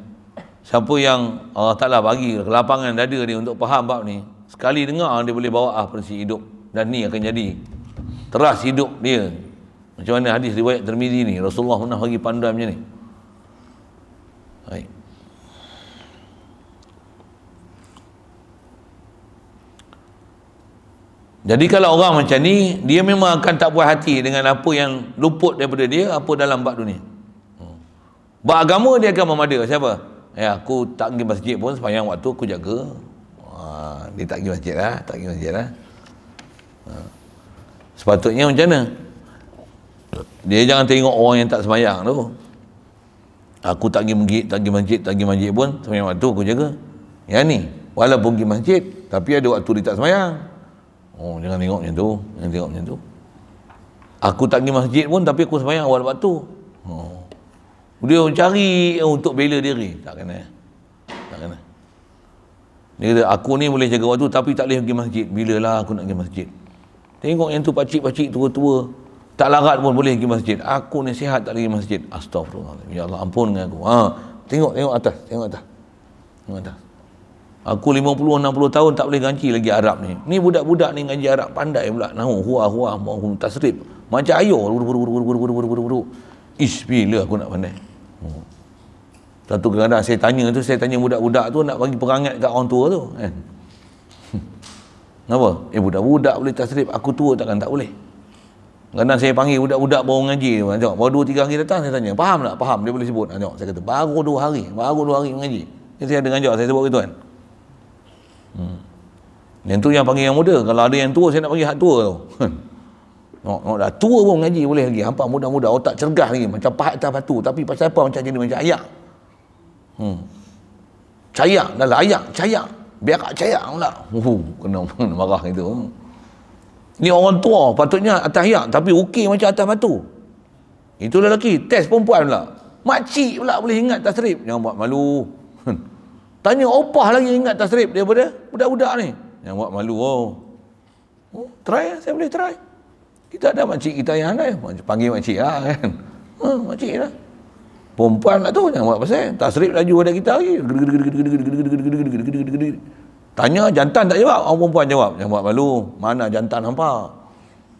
siapa yang Allah Ta'ala bagi lapangan dada ni untuk faham bab ni sekali dengar dia boleh bawa ah prinsip hidup dan ni akan jadi teras hidup dia macam mana hadis riwayat Tirmizi ni Rasulullah pernah bagi panduan macam ni baik Jadi kalau orang macam ni, dia memang akan tak puas hati dengan apa yang luput daripada dia, apa dalam bab dunia. Hmm. Bab agama dia akan memada. Siapa? Ya, aku tak pergi masjid pun sepanjang waktu aku jaga. Ha, ah, dia tak pergi masjid lah, tak pergi masjid lah. Ha. Sepatutnya macam mana? Dia jangan tengok orang yang tak sembahyang tu. Aku tak pergi masjid, tak pergi masjid, tak pergi masjid pun sepanjang waktu aku jaga. Ya ni, walaupun pergi masjid, tapi ada waktu dia tak sembahyang. Oh, jangan tengok macam tu, jangan tengok macam tu. Aku tak pergi masjid pun tapi aku sembahyang awal waktu. Oh. Dia orang cari eh, untuk bela diri. Tak kena. Tak kena. Dia kata, aku ni boleh jaga waktu tapi tak boleh pergi masjid. bila lah aku nak pergi masjid. Tengok yang tu pakcik-pakcik tua-tua. Tak larat pun boleh pergi masjid. Aku ni sihat tak pergi masjid. Astagfirullahaladzim. Ya Allah ampun dengan aku. Ha. Tengok, tengok atas. Tengok atas. Tengok atas. Aku 50-60 tahun tak boleh ganci lagi Arab ni. Ni budak-budak ni ganci Arab pandai pula. Nahu, huah, huah, huah, tasrib. Macam ayo, buru, buru, buru, buru, buru, buru, buru. Ish, bila aku nak pandai satu kadang kadang saya tanya tu saya tanya budak-budak tu nak bagi perangat kat orang tua tu kan kenapa? eh budak-budak boleh tasrif aku tua takkan tak boleh kadang kadang saya panggil budak-budak baru ngaji tengok baru 2-3 hari datang saya tanya faham tak? faham dia boleh sebut tengok saya kata baru 2 hari baru 2 hari mengaji ini saya dengan jawab saya sebut gitu kan hmm. yang tu yang panggil yang muda kalau ada yang tua saya nak panggil hak tua tu Oh, oh, dah tua pun mengaji boleh lagi. Hampa muda-muda otak cergah lagi. Macam pahat atas batu. Tapi pasal apa macam jenis macam ayak. Hmm. Cayak dah layak, lah, cayak. Biar kak cayak pula. Uh, kena, marah itu. Hmm. Ni orang tua, patutnya atas hiak. Tapi okey macam atas batu. Itu lelaki, test perempuan pula. Makcik pula boleh ingat tasrib. Jangan buat malu. Hmm. Tanya opah lagi ingat tasrib daripada budak-budak ni. Jangan buat malu. Oh. oh try lah, saya boleh try. Kita ada makcik kita yang ada. Panggil makcik lah kan. Oh, hmm, makcik lah perempuan tak lah tahu jangan buat pasal eh. tasrif laju pada kita lagi tanya jantan tak jawab orang perempuan jawab jangan buat malu mana jantan hampa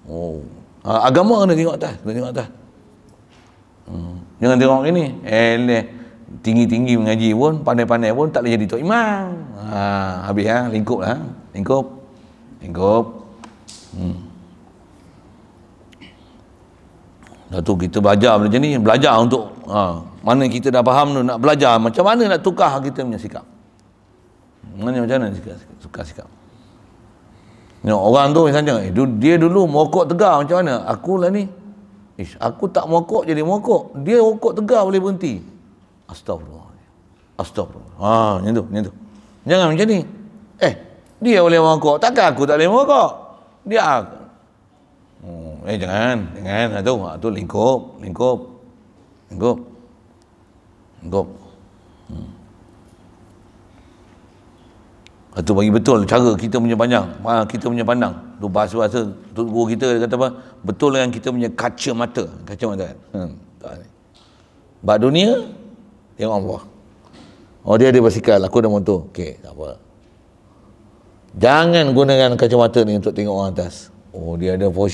oh ha, agama kena tengok atas kena tengok atas hmm. jangan tengok ini eh tinggi-tinggi mengaji pun pandai-pandai pun tak boleh jadi tok imam ha habis ha lingkup ha lingkup lingkup hmm. Lepas tu kita belajar macam ni, belajar untuk ha, mana kita dah faham tu, nak belajar macam mana nak tukar kita punya sikap. Mana macam mana sikap, tukar sikap. Ya, orang tu misalnya, eh, dia dulu mokok tegar macam mana? aku lah ni, Ish, aku tak mokok jadi mokok Dia mokok tegar boleh berhenti. Astagfirullah. Astagfirullah. Ha, ni tu, ni tu. Jangan macam ni. Eh, dia boleh mokok Takkan aku tak boleh mokok Dia Hmm. Eh jangan, jangan itu, ah, itu lingkup, lingkup, lingkup, lingkup. Hmm. Itu bagi betul cara kita punya panjang, ha, kita punya pandang. Tu bahasa bahasa tu guru kita kata apa? Betul dengan kita punya kaca mata, kaca mata. Kan? Hmm. Bak dunia yang Allah. Oh dia ada basikal, aku dah motor. Okey, tak apa. Jangan gunakan kacamata ni untuk tengok orang atas. Oh dia ada for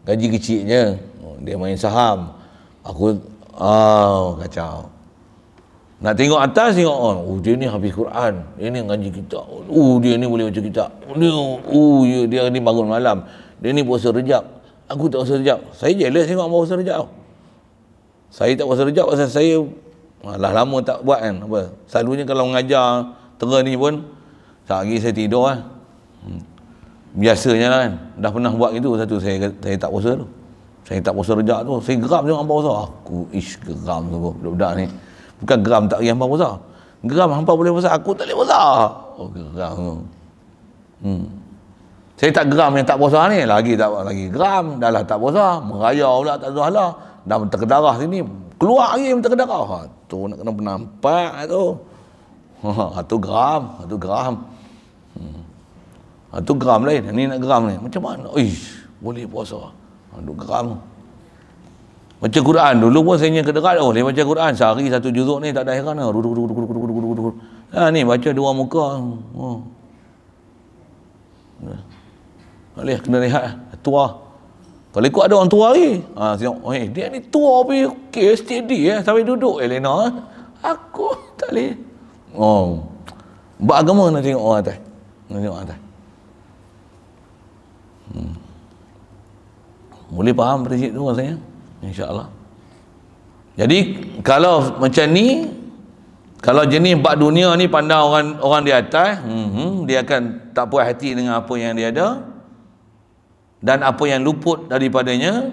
Gaji kecilnya oh, Dia main saham Aku Oh kacau Nak tengok atas tengok on Oh dia ni habis Quran Dia ni gaji kita Oh dia ni boleh baca kita Oh dia, oh, dia, ya, dia ni bangun malam Dia ni puasa rejab Aku tak puasa rejab Saya jealous tengok puasa rejab tau saya tak puasa rejab pasal saya lah lama tak buat kan apa. Selalunya kalau mengajar tengah ni pun tak lagi saya tidur lah. Hmm biasanya lah kan dah pernah buat gitu satu saya saya tak puasa tu saya tak puasa rejak tu saya geram dengan hampa puasa aku ish geram tu budak-budak ni bukan geram tak riang hampa puasa geram hampa boleh puasa aku tak boleh puasa oh geram tu hmm. saya tak geram yang tak puasa ni lagi tak lagi geram dah lah tak puasa merayau pula tak tahu lah dah terkedarah sini keluar lagi yang terkedarah ha, tu nak kena penampak tu ha, tu geram tu geram Ha, tu geram lain. Ni nak geram ni. Macam mana? Ish, boleh puasa. Ha, tu geram. Baca Quran. Dulu pun saya ingin dekat. Oh, dia baca Quran. Sehari satu juzuk ni tak ada heran. Lah. Ha, ni baca dua muka. Ha. Oh. Alih, kena lihat. Tua. Kalau ikut ada orang tua ni? Ha, siap. Oh, hey, dia ni tua tapi okay, steady. Eh. Sampai duduk Elena. Eh, aku tak boleh. Oh. Buat agama nak tengok orang atas. Nak tengok orang atas. Hmm. Boleh faham prinsip tu rasanya? InsyaAllah. Jadi kalau macam ni, kalau jenis bak dunia ni pandang orang orang di atas, hmm, dia akan tak puas hati dengan apa yang dia ada dan apa yang luput daripadanya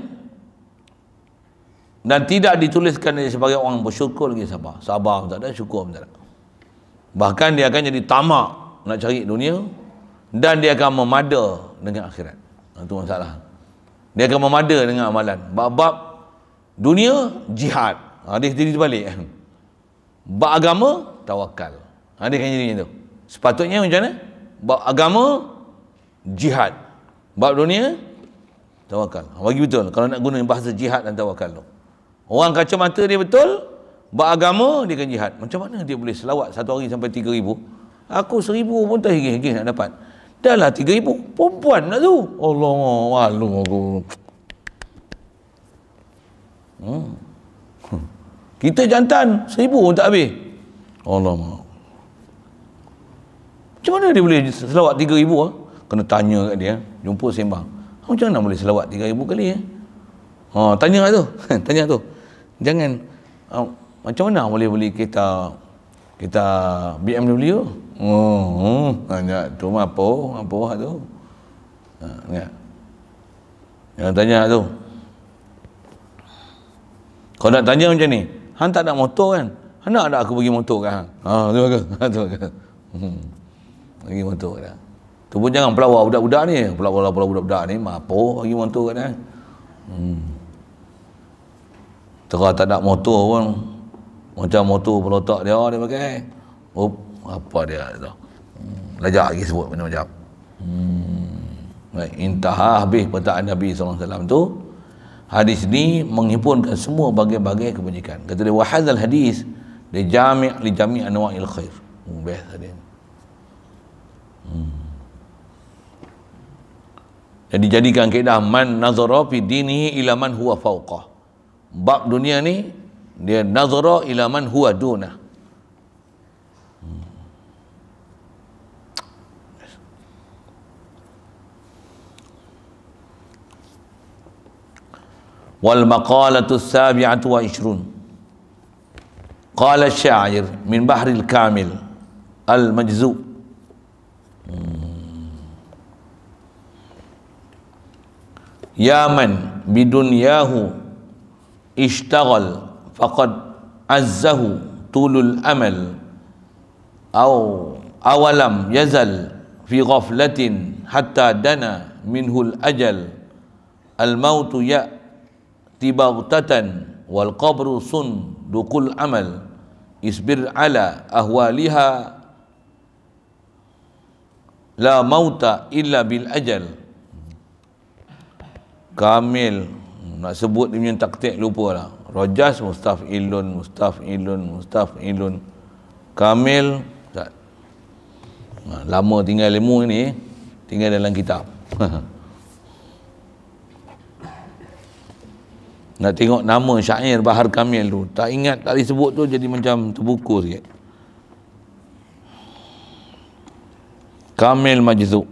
dan tidak dituliskan dia sebagai orang bersyukur lagi sabar. Sabar tak ada, syukur pun tak ada. Bahkan dia akan jadi tamak nak cari dunia dan dia akan memada dengan akhirat. Itu ha, masalah. Dia akan memada dengan amalan. Bab-bab dunia, jihad. Hadis diri terbalik. Bab agama, tawakal. Hadis kan jadi macam tu. Sepatutnya macam mana? Bab agama, jihad. Bab dunia, tawakal. Ha, bagi betul. Kalau nak guna bahasa jihad dan tawakal tu. Orang kacamata dia betul, bab agama, dia kan jihad. Macam mana dia boleh selawat satu hari sampai tiga ribu? Aku seribu pun tak higih-higih nak dapat. Dah lah ribu Perempuan nak lah tu. Allah, malu aku. Hmm. Kita jantan seribu pun tak habis. Allah mahu. Macam mana dia boleh selawat 3,000? ribu? Ah? Kena tanya kat dia. Jumpa sembang. Ah, macam mana boleh selawat ribu kali? Eh? Ha, tanya kat tu. tanya tu. Jangan. Ah, macam mana boleh beli kita kita BMW? Ha? Oh, oh. Ya, tu apa? Apa tu? Ha, ya. Yang tanya tu. Kau nak tanya macam ni? Hang tak ada motor kan? Hang nak tak aku bagi motor kat hang? Ha, tu aku. Ha, tu aku. Hmm. Bagi motor kat hang. Tu pun jangan pelawa, budak-budak ni. Pelawa pelawa budak-budak ni. Apa bagi motor kat hang? Hmm. Terah tak ada motor pun. Macam motor pelotak dia dia pakai. Oh, apa dia tu hmm, belajar lagi sebut benda macam hmm. intah habis perkataan Nabi SAW tu hadis ni menghimpunkan semua bagai-bagai kebajikan kata dia wahazal hadis dia jami' li jami' anwa'il khair hmm, best lah dia hmm. jadi jadikan keedah man nazara fi dinihi ila man huwa fauqah bab dunia ni dia nazara ila man huwa dunah والمقالة السابعة وعشرون قال الشاعر من بحر الكامل المجزو يا من بدنياه اشتغل فقد عزه طول الأمل أو أولم يزل في غفلة حتى دنا منه الأجل الموت يأ tibaghtatan wal qabru sun dukul amal isbir ala ahwaliha la mauta illa bil ajal kamil nak sebut dia punya taktik lupa lah rajas mustaf ilun mustaf ilun mustaf ilun kamil ha, lama tinggal ilmu ni tinggal dalam kitab Dah tengok nama syair Bahar Kamil tu. Tak ingat, tak disebut tu jadi macam terbuku sikit. Kamil Majzu.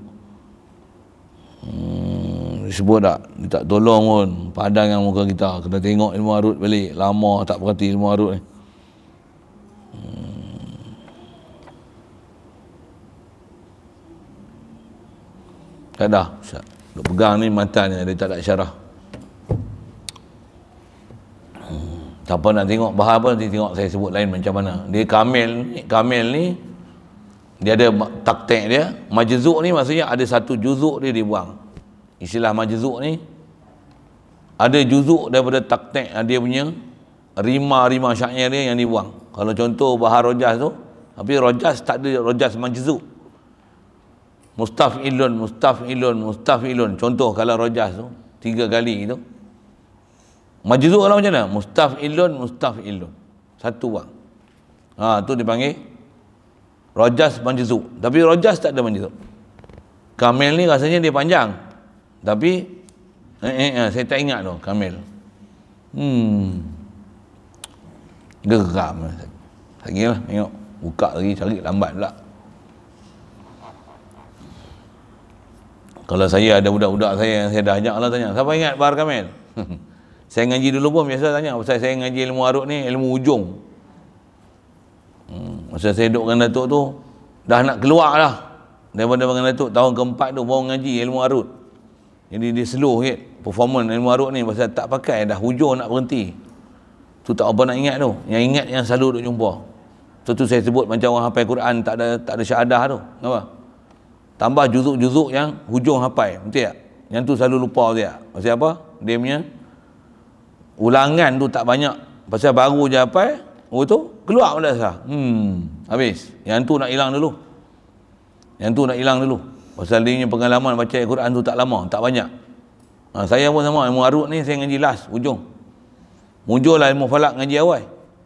Hmm, disebut tak? Dia tak tolong pun. Padang yang muka kita. Kena tengok ilmu arut balik. Lama tak perhati ilmu arut ni. Hmm. Tak dah Duk pegang ni matan ni. Dia tak ada syarah. siapa nak tengok bahar apa nanti tengok saya sebut lain macam mana dia kamil ni kamil ni dia ada taktik dia majzuk ni maksudnya ada satu juzuk dia dibuang istilah majzuk ni ada juzuk daripada taktik dia punya rima-rima syair dia yang dibuang kalau contoh bahar rojas tu tapi rojas tak ada rojas majzuk mustaf ilun mustaf contoh kalau rojas tu tiga kali itu. Majzu' lah macam mana? Mustaf'ilun, mustaf'ilun. Satu wang, Ha, tu dipanggil Rajas Majzu'. Tapi Rajas tak ada Majzu'. Kamil ni rasanya dia panjang. Tapi eh, eh, eh, saya tak ingat tu Kamil. Hmm. Geram. Lagi lah, tengok. Buka lagi, cari lambat pula. Kalau saya ada budak-budak saya yang saya dah ajak lah tanya. Siapa ingat Bar Kamil? saya ngaji dulu pun biasa tanya pasal oh, saya ngaji ilmu aruk ni ilmu ujung hmm, saya duduk dengan Datuk tu dah nak keluar lah daripada dengan Datuk tahun keempat tu baru ngaji ilmu aruk. jadi dia slow ke performance ilmu aruk ni pasal tak pakai dah hujung nak berhenti tu tak apa nak ingat tu yang ingat yang selalu duduk jumpa tu tu saya sebut macam orang hafal Quran tak ada tak ada syahadah tu apa tambah juzuk-juzuk yang hujung hafal betul tak yang tu selalu lupa dia pasal apa dia punya ulangan tu tak banyak pasal baru je apa oh tu keluar madrasah hmm habis yang tu nak hilang dulu yang tu nak hilang dulu pasal dia pengalaman baca Al-Quran tu tak lama tak banyak ha, saya pun sama ilmu arut ni saya ngaji last ujung muncul lah ilmu falak ngaji awal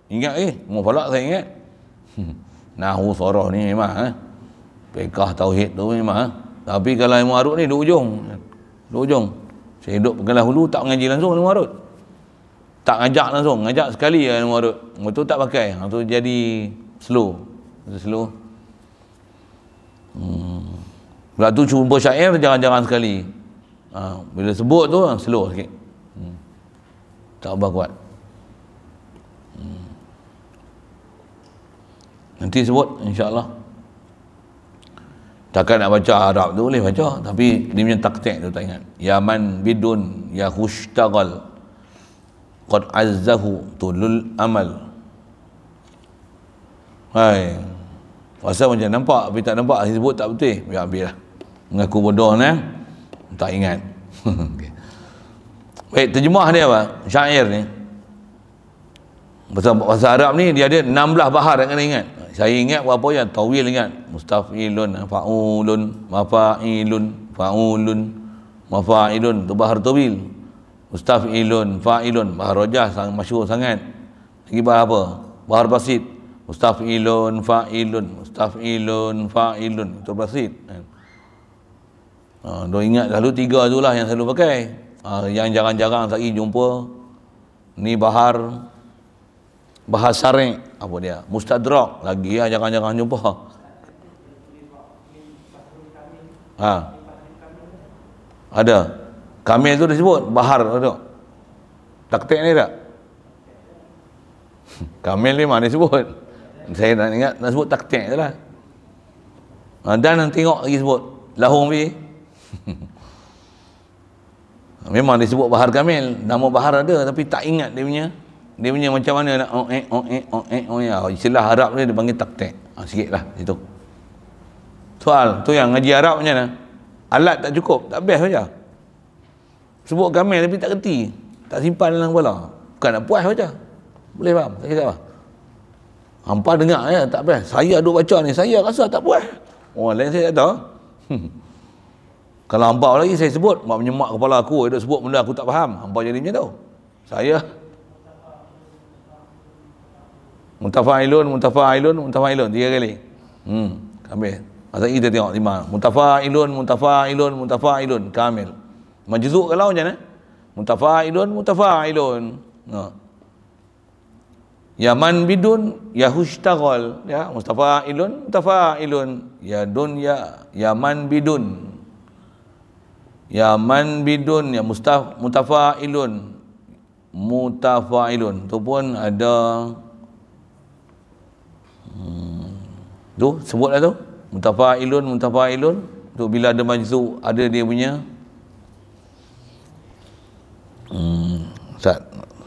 ingat eh ilmu falak saya ingat hmm, nahu soroh ni memang eh. pekah tauhid tu memang eh. tapi kalau ilmu arut ni di ujung di ujung saya hidup pengalaman dulu tak ngaji langsung ilmu arut tak ngajak langsung ngajak sekali kan warut betul tak pakai waktu jadi slow jadi slow hmm. Lepas tu cuba syair jangan-jangan sekali ha, bila sebut tu ha, slow sikit hmm. tak ubah kuat hmm. nanti sebut insyaAllah takkan nak baca Arab tu boleh baca tapi dia punya taktik tu tak ingat Yaman bidun ya khushtagal qad azzahu tulul amal hai rasa macam nampak tapi tak nampak sebut tak betul ya, biar ambil lah mengaku bodoh ni eh. tak ingat okay. baik terjemah dia apa syair ni Pasal bahasa Arab ni dia ada 16 bahar yang kena ingat. Saya ingat apa-apa yang tawil ingat. Mustafilun, faulun, mafailun, faulun, mafailun. tu bahar tawil. Mustafilun Fa'ilun, Bahar Rojah sangat masyur sangat. Lagi bahar apa? Bahar Basit. Mustafilun Fa'ilun, Mustafilun Fa'ilun. Itu Basit. Kan? Ha, ingat lalu tiga itulah yang selalu pakai. Uh, yang jarang-jarang saya jumpa. Ni Bahar, Bahar Sarek. Apa dia? Mustadrak. Lagi lah jarang-jarang jumpa. Ha. Ada. Kamil tu disebut Bahar tu. Taktik ni tak? Kamil ni mana disebut? Saya nak ingat nak sebut taktik je lah. Ha, dan tengok lagi sebut. Lahum bi. Memang disebut Bahar Kamil. Nama Bahar ada tapi tak ingat dia punya. Dia punya macam mana nak oh, eh, oh, eh, oh eh, oh ya. Istilah Arab ni dia panggil taktik. Ha, sikit lah Soal tu yang ngaji Arab macam mana? Alat tak cukup. Tak best saja sebut gamel tapi tak kerti tak simpan dalam kepala bukan nak puas baca boleh faham saya cakap apa hampa dengar ya tak puas saya duk baca ni saya rasa tak puas orang lain saya tak tahu hmm. kalau hampa lagi saya sebut mak menyemak kepala aku dia sebut benda aku tak faham hampa jadi macam tu saya Muntafa Ailun, Muntafa Ailun, Muntafa Ailun. Tiga kali. Hmm. Kamil. Masa kita tengok lima. Muntafa Ailun, Muntafa Ailun, Muntafa Ailun. Kamil majzu' kalau macam mana mutafailun mutafailun no. Ha. ya man bidun ya hustaghal ya mustafailun mutafailun ya dunya ya man bidun ya man bidun ya mustaf mutafailun mutafailun tu pun ada hmm. tu sebutlah tu mutafailun mutafailun tu bila ada majzu ada dia punya hmm,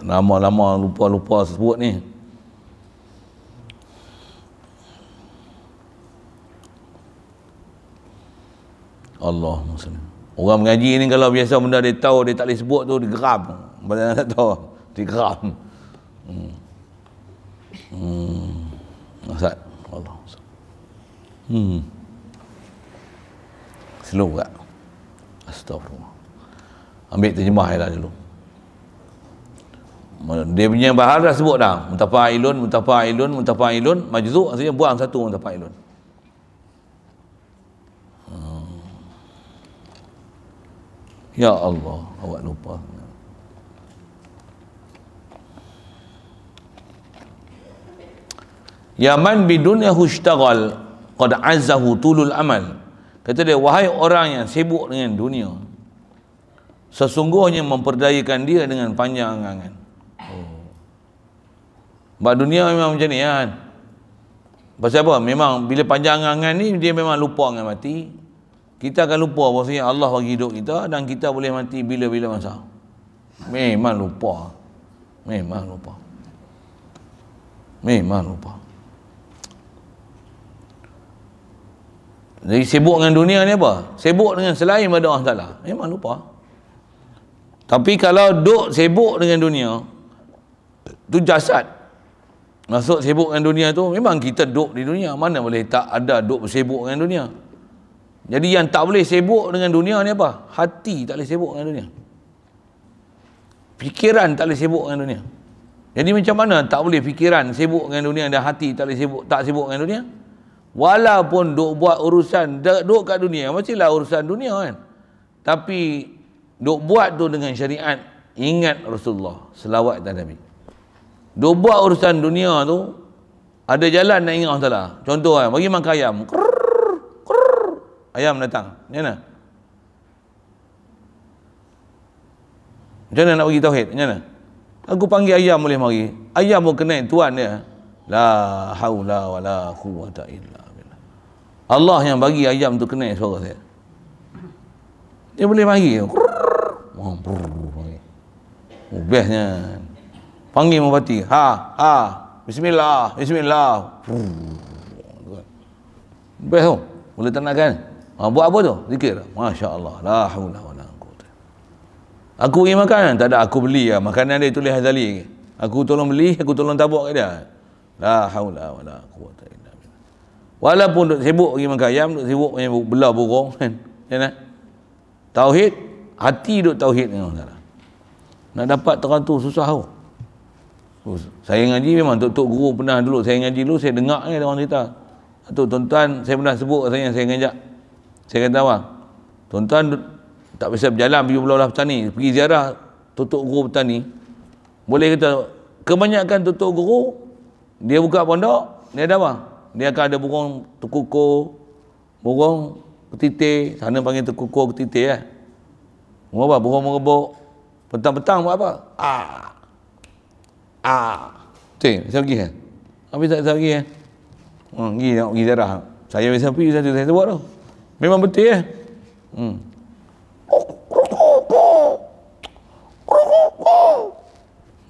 lama-lama lupa-lupa sebut ni Allah Muslim orang mengaji ni kalau biasa benda dia tahu dia tak boleh sebut tu dia geram benda tak tahu dia geram hmm. hmm. Ustaz Allah Muslim hmm. slow tak Astaghfirullah ambil terjemah lah dulu hmm dia punya bahar dah sebut dah mutafailun mutafailun mutafailun majzu' maksudnya buang satu mutafailun hmm. Ya Allah, awak lupa. Yaman bidunya hushtagal qad azzahu tulul amal. Kata dia, wahai orang yang sibuk dengan dunia, sesungguhnya memperdayakan dia dengan panjang angan. Sebab dunia memang macam ni kan. Pasal apa? Memang bila panjang angan ni dia memang lupa dengan mati. Kita akan lupa bahawa Allah bagi hidup kita dan kita boleh mati bila-bila masa. Memang lupa. Memang lupa. Memang lupa. Jadi sibuk dengan dunia ni apa? Sibuk dengan selain pada Allah Ta'ala. Memang lupa. Tapi kalau duk sibuk dengan dunia, tu jasad. Masuk sibuk dengan dunia tu memang kita duduk di dunia mana boleh tak ada duduk bersibuk dengan dunia. Jadi yang tak boleh sibuk dengan dunia ni apa? Hati tak boleh sibuk dengan dunia. Fikiran tak boleh sibuk dengan dunia. Jadi macam mana tak boleh fikiran sibuk dengan dunia dan hati tak boleh sibuk tak sibuk dengan dunia? Walaupun duk buat urusan duk kat dunia macam lah urusan dunia kan. Tapi duk buat tu dengan syariat ingat Rasulullah selawat dan Nabi. Dua buat urusan dunia tu ada jalan nak ingat Allah contoh lah bagi makan ayam krrr, krrr, ayam datang ni mana macam nak bagi tauhid macam mana aku panggil ayam boleh mari ayam pun kena tuan dia la haula wala quwata illa billah Allah yang bagi ayam tu kena suara saya dia boleh mari krrr, krrr. Oh, bestnya panggil mufati ha ha bismillah bismillah best tu boleh tenang kan ha, buat apa tu zikir masya Allah la hawla wa la quwwata aku pergi makan tak ada aku beli ya. makanan dia tulis hazali aku tolong beli aku tolong tabuk dia la hawla wa la quwwata illa billah walaupun duk sibuk pergi makan ayam duk sibuk main belah burung kan ya kan tauhid hati duk tauhid ni. nak dapat terang tu susah tu oh. Oh, saya ngaji memang tok-tok guru pernah dulu saya ngaji dulu saya dengar ni orang cerita tu tuan-tuan saya pernah sebut saya saya ngajak saya kata apa tuan-tuan tak bisa berjalan pergi belah-belah petani pergi ziarah tok-tok guru petani boleh kata kebanyakan tok-tok guru dia buka pondok dia ada apa dia akan ada burung tukuko burung ketite sana panggil tukuko ketite eh. Ya? apa burung merebuk petang-petang buat apa ah Ah, Tu, saya pergi kan? Habis tak saya pergi kan? Hmm, pergi nak pergi darah. Saya biasa pergi satu saya buat tu. Memang betul ya. Hmm.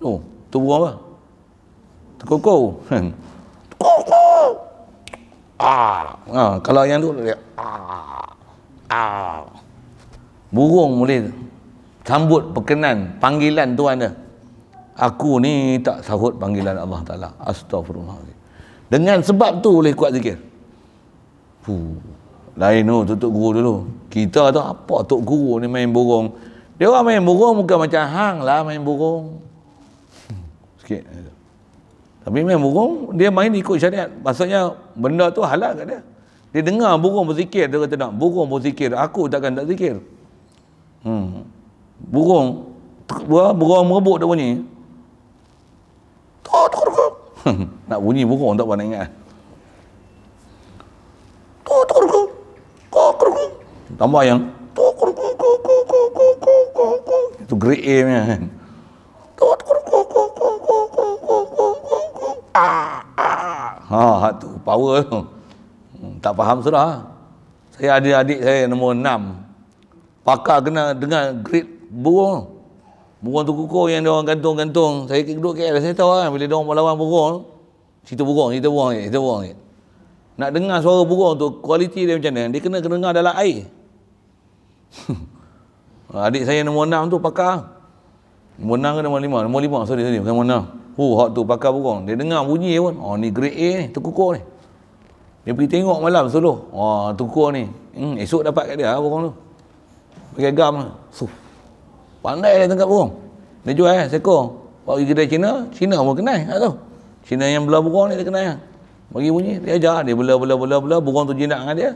Oh, tu buang apa? Terkokok. Terkokok. Ah, ah, kalau yang tu dia ah. Ah. Burung boleh sambut perkenan panggilan tuan dia aku ni tak sahut panggilan Allah Ta'ala Astaghfirullah. dengan sebab tu boleh kuat zikir Fuh. lain tu tu Tok Guru dulu kita tu apa Tok Guru ni main burung dia orang main burung bukan macam hang lah main burung sikit tapi main burung dia main ikut syariat maksudnya benda tu halal kat dia dia dengar burung berzikir dia kata nak burung berzikir aku takkan tak zikir hmm. burung burung merebut dia bunyi Nak bunyi buku burung tak pernah ingat. Tambah yang itu grade A kan. ah ha tu power tu. Hmm, tak faham sudah. Saya ada adik saya nombor enam. Pakar kena dengar grade burung burung tu kukuh yang dia orang gantung-gantung saya duduk KL saya tahu kan bila dia orang lawan burung cerita burung cerita burung cerita burung nak dengar suara burung tu kualiti dia macam mana dia kena kena dengar dalam air adik saya nombor enam tu pakar nombor enam ke nombor lima nombor lima sorry sorry bukan nombor enam hu oh, hak tu pakar burung dia dengar bunyi pun oh ni grade A ni terkukuh ni dia pergi tengok malam suluh oh terkukuh ni hmm, esok dapat kat dia ah, burung tu pakai gam lah. Pandai dia tangkap burung. Dia jual eh, seko. Pergi kedai Cina, Cina pun kenal. Tak tahu. Cina yang bela burung ni dia kenal. Eh. Bagi bunyi, dia ajar. Dia bela, bela, bela, bela. Burung tu jinak dengan dia.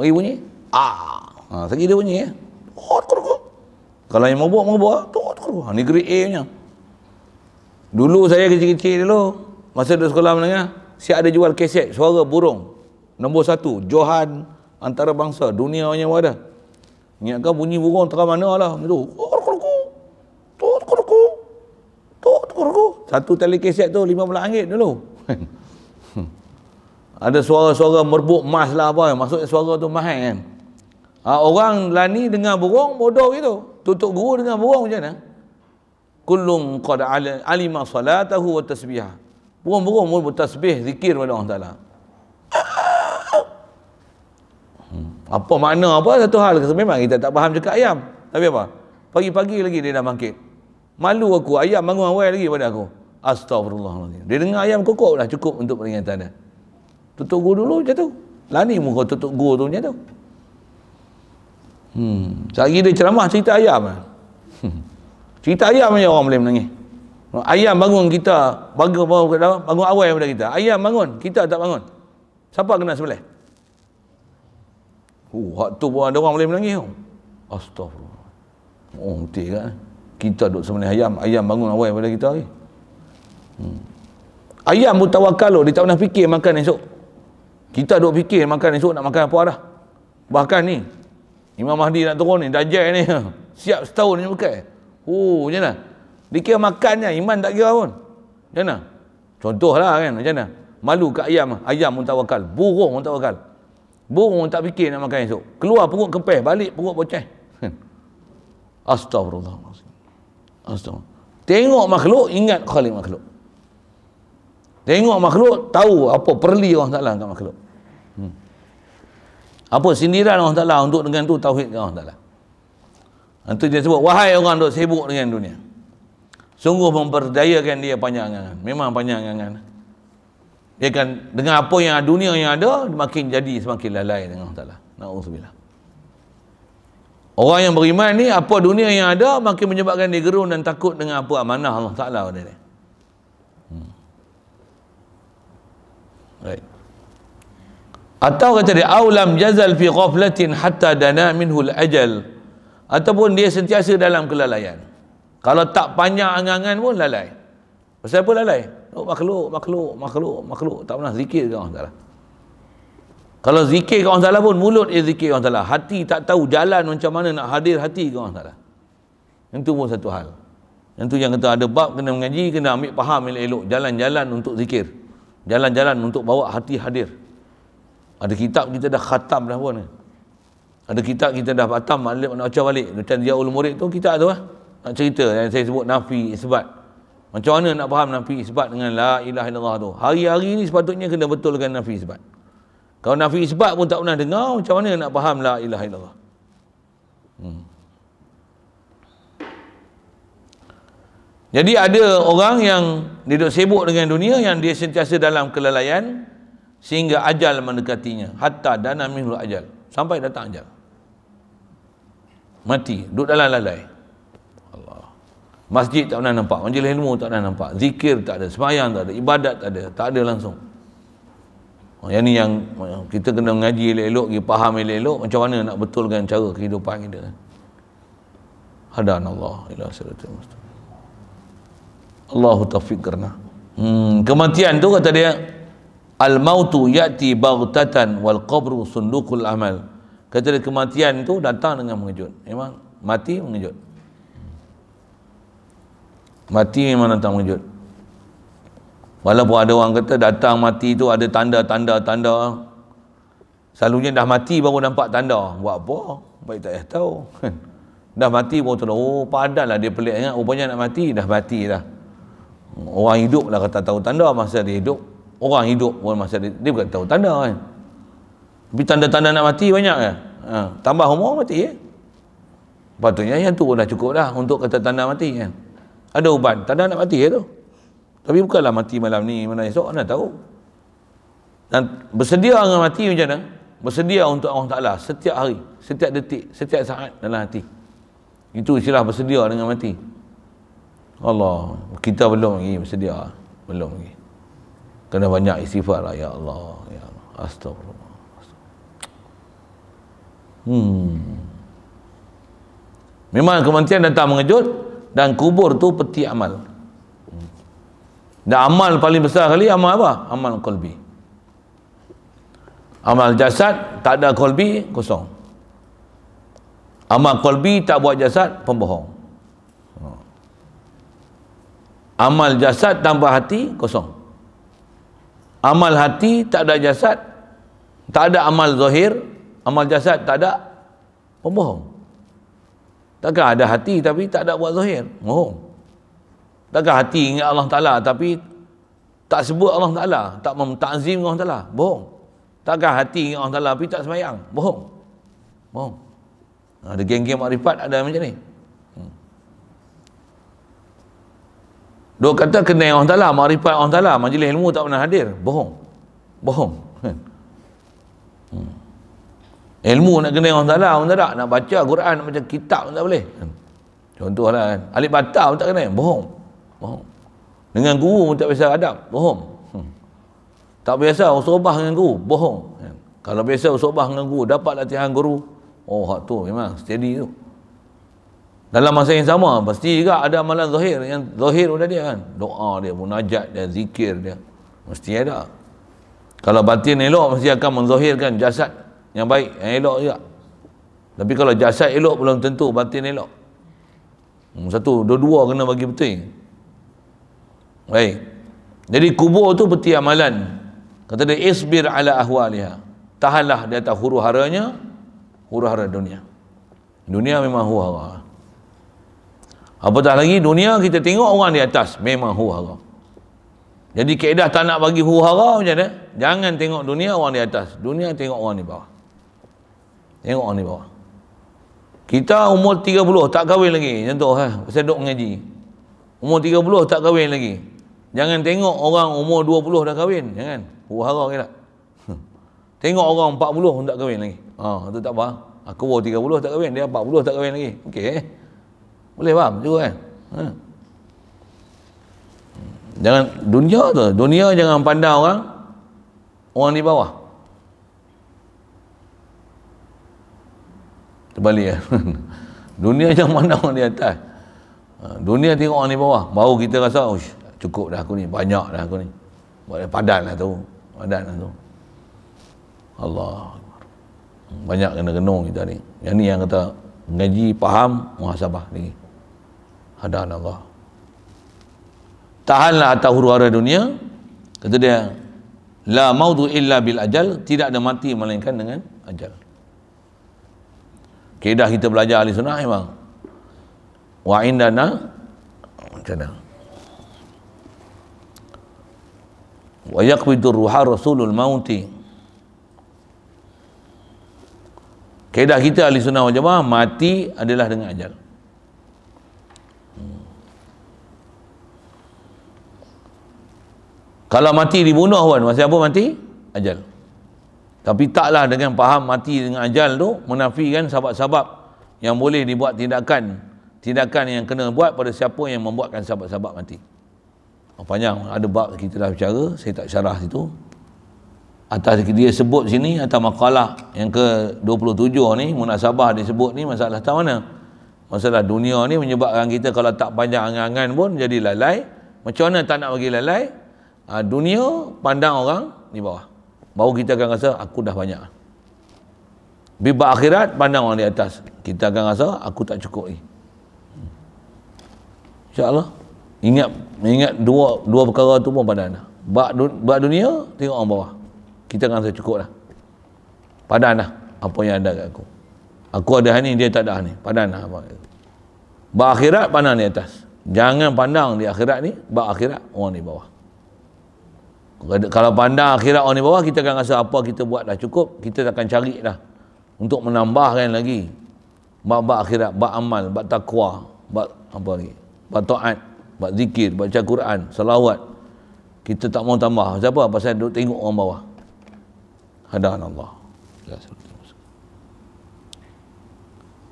Bagi bunyi. Ah. Ha, sagi dia bunyi. Eh? Oh, tukar, tukar. Kalau yang mabuk, mabuk. Ah. Tukar, tukar. Ha, ni grade A punya. Dulu saya kecil-kecil dulu. Masa di sekolah menengah. Siap ada jual keset suara burung. Nombor satu. Johan antarabangsa. Dunia punya wadah. kau bunyi burung terang mana lah. Itu. Oh. satu tali keset tu 15 angit dulu. ada suara-suara merbuk mas lah apa. yang Maksudnya suara tu mahal eh? kan. Ha, orang lani dengan burung bodoh gitu. Tutup guru dengan burung macam mana? Kullum qad alima salatahu wa tasbihah. Burung-burung mulut tasbih, zikir pada Allah Ta'ala. Hmm. Apa makna apa satu hal? Memang kita tak faham cakap ayam. Tapi apa? Pagi-pagi lagi dia dah bangkit. Malu aku ayam bangun awal lagi pada aku. Astagfirullahaladzim. Dia dengar ayam kokok dah cukup untuk peringatan dia. Tutup gua dulu macam tu. Lani muka tutup gua tu macam tu. Hmm, sehari dia ceramah cerita ayam. Lah. Hmm. Cerita ayam je orang boleh menangis. Ayam bangun kita, bangun bangun bangun awal pada kita. Ayam bangun, kita tak bangun. Siapa kena sebelah? Oh, uh, tu pun ada orang boleh menangis. Astagfirullah. Oh, betul kan? Eh? kita duduk sembelih ayam ayam bangun awal pada kita ni hmm. ayam pun tawakal dia tak pernah fikir makan esok kita duduk fikir makan esok nak makan apa dah bahkan ni Imam Mahdi nak turun ni dajjal ni siap setahun ni makan oh macam mana dia kira makan je iman tak kira pun macam mana contohlah kan macam mana malu kat ayam ayam pun tawakal burung pun tawakal burung pun tak fikir nak makan esok keluar perut kepeh balik perut bocah, Astagfirullahaladzim. Astaga. Tengok makhluk, ingat khalik makhluk. Tengok makhluk, tahu apa perli Allah Ta'ala kat makhluk. Hmm. Apa sindiran Allah Ta'ala untuk dengan tu tauhid Allah Ta'ala. Itu dia sebut, wahai orang duk sibuk dengan dunia. Sungguh memperdayakan dia panjangan. Memang panjangan. Kan. Dia kan dengan apa yang dunia yang ada, makin jadi semakin lalai dengan Allah Ta'ala. Na'udzubillah. Orang yang beriman ni apa dunia yang ada makin menyebabkan dia gerun dan takut dengan apa amanah Allah Taala kata dia. Hmm. Right. Atau kata dia aulam jazal fi ghaflatin hatta dana minhu al-ajal. Ataupun dia sentiasa dalam kelalaian. Kalau tak panjang angan pun lalai. Pasal apa lalai? Oh makhluk, makhluk, makhluk, makhluk tak pernah zikir ke Allah Taala. Kalau zikir ke orang salah pun, mulut dia zikir ke orang salah. Hati tak tahu jalan macam mana nak hadir hati ke orang salah. Yang tu pun satu hal. Yang tu yang kata ada bab kena mengaji, kena ambil faham elok-elok. Jalan-jalan untuk zikir. Jalan-jalan untuk bawa hati hadir. Ada kitab kita dah khatam dah pun. Ada kitab kita dah khatam, malik nak baca balik. Macam dia ulu murid tu, kita tu lah. Nak cerita yang saya sebut nafi isbat. Macam mana nak faham nafi isbat dengan la ilaha illallah tu. Hari-hari ni sepatutnya kena betulkan nafi isbat. Kalau nafi isbat pun tak pernah dengar, macam mana nak faham la ilaha illallah? Hmm. Jadi ada orang yang dia duduk sibuk dengan dunia yang dia sentiasa dalam kelalaian sehingga ajal mendekatinya. Hatta dana minul ajal. Sampai datang ajal. Mati. Duduk dalam lalai. Masjid tak pernah nampak. Majlis ilmu tak pernah nampak. Zikir tak ada. Semayang tak ada. Ibadat tak ada. Tak ada langsung. Oh, yang ni yang kita kena mengaji elok-elok kita faham elok-elok macam mana nak betulkan cara kehidupan kita Allah, ila siratul mustaqim Allahu taufiq karna hmm, kematian tu kata dia al mautu yati baghtatan wal qabru sundukul amal kata dia kematian tu datang dengan mengejut memang mati mengejut mati memang datang mengejut Walaupun ada orang kata datang mati tu ada tanda-tanda tanda. Selalunya dah mati baru nampak tanda. Buat apa? Baik tak payah tahu. dah mati baru tahu. Oh, lah dia pelik ingat. Rupanya oh, nak mati. Dah mati dah. Orang hidup lah kata tahu tanda masa dia hidup. Orang hidup pun masa dia, dia bukan tahu tanda kan. Tapi tanda-tanda nak mati banyak kan. Ha, tambah umur mati ya. Patutnya yang tu pun dah cukup dah untuk kata tanda mati kan. Ada ubat. Tanda nak mati ya tu. Tapi bukanlah mati malam ni, mana esok, mana tahu. Dan bersedia dengan mati macam mana? Bersedia untuk Allah Ta'ala setiap hari, setiap detik, setiap saat dalam hati. Itu istilah bersedia dengan mati. Allah, kita belum lagi bersedia. Belum lagi. Kena banyak istighfar lah, Ya Allah. Ya Allah. Astagfirullah. Hmm. Memang kematian datang mengejut dan kubur tu peti amal dan amal paling besar kali amal apa? amal kolbi amal jasad tak ada kolbi kosong amal kolbi tak buat jasad pembohong amal jasad tanpa hati kosong amal hati tak ada jasad tak ada amal zahir amal jasad tak ada pembohong takkan ada hati tapi tak ada buat zahir bohong Takkan hati ingat Allah Ta'ala tapi tak sebut Allah Ta'ala, tak memta'zim Allah Ta'ala, bohong. Takkan hati ingat Allah Ta'ala tapi tak semayang, bohong. Bohong. Ha, ada geng-geng makrifat ada macam ni. Hmm. Dua kata kenal Allah Ta'ala, makrifat Allah Ta'ala, majlis ilmu tak pernah hadir, bohong. Bohong. Hmm. Hmm. Ilmu nak kena Allah Ta'ala pun tak nak baca Quran nak baca kitab pun tak boleh. Contohlah kan. Alif Batal pun tak kena. Bohong bohong dengan guru pun tak biasa adab bohong hmm. tak biasa usobah dengan guru bohong hmm. kalau biasa usobah dengan guru dapat latihan guru oh hak tu memang steady tu dalam masa yang sama pasti juga ada amalan zahir yang zahir pun dia kan doa dia munajat dia zikir dia mesti ada kalau batin elok mesti akan menzahirkan jasad yang baik yang elok juga tapi kalau jasad elok belum tentu batin elok hmm, satu dua-dua kena bagi betul Baik. Jadi kubur tu peti amalan. Kata dia isbir ala ahwaliha. Tahanlah di atas huru haranya, huru hara dunia. Dunia memang huru hara. Apatah lagi dunia kita tengok orang di atas memang huru hara. Jadi kaedah tak nak bagi huru hara macam mana? Jangan tengok dunia orang di atas. Dunia tengok orang di bawah. Tengok orang di bawah. Kita umur 30 tak kahwin lagi. Contoh eh, saya duduk mengaji. Umur 30 tak kahwin lagi. Jangan tengok orang umur 20 dah kahwin. Jangan. Huhara ke tak? Hmm. Tengok orang 40 pun tak kahwin lagi. Ha, itu tak apa. Aku baru 30 tak kahwin. Dia 40 tak kahwin lagi. Okey. Eh? Boleh faham juga kan? Eh? Ha. Jangan dunia tu. Dunia jangan pandang orang. Orang di bawah. Terbalik ya. Dunia jangan pandang orang di atas. Ha, dunia tengok orang di bawah. Baru kita rasa, cukup dah aku ni banyak dah aku ni boleh padan lah tu padan lah tu Allah banyak kena genung kita ni yang ni yang kata ngaji faham muhasabah ni hadan Allah tahanlah atas huru-hara dunia kata dia la maudu illa bil ajal tidak ada mati melainkan dengan ajal kita dah kita belajar ahli sunnah memang wa indana macam mana wa yaqbidu ruha rasulul mauti kaedah kita ahli sunnah wal jamaah mati adalah dengan ajal hmm. kalau mati dibunuh pun masa apa mati ajal tapi taklah dengan faham mati dengan ajal tu menafikan sahabat-sahabat yang boleh dibuat tindakan tindakan yang kena buat pada siapa yang membuatkan sahabat-sahabat mati. Oh, panjang ada bab kita dah bicara saya tak syarah situ atas dia sebut sini atas makalah yang ke 27 ni munasabah dia sebut ni masalah tak mana masalah dunia ni menyebabkan kita kalau tak panjang angan-angan pun jadi lalai macam mana tak nak bagi lalai uh, dunia pandang orang di bawah baru kita akan rasa aku dah banyak biba akhirat pandang orang di atas kita akan rasa aku tak cukup ni hmm. insyaAllah ingat ingat dua dua perkara tu pun pada anda bak, dun, bak dunia tengok orang bawah kita akan cukup lah padan lah apa yang ada kat aku aku ada hani dia tak ada hani padan lah apa bak akhirat pandang di atas jangan pandang di akhirat ni bak akhirat orang di bawah kalau pandang akhirat orang di bawah kita akan rasa apa kita buat dah cukup kita akan cari dah untuk menambahkan lagi bak-bak akhirat bak amal bak takwa bak apa lagi bak taat buat zikir, baca Quran, salawat. Kita tak mau tambah. Siapa? Pasal duduk tengok orang bawah. Hadan Allah.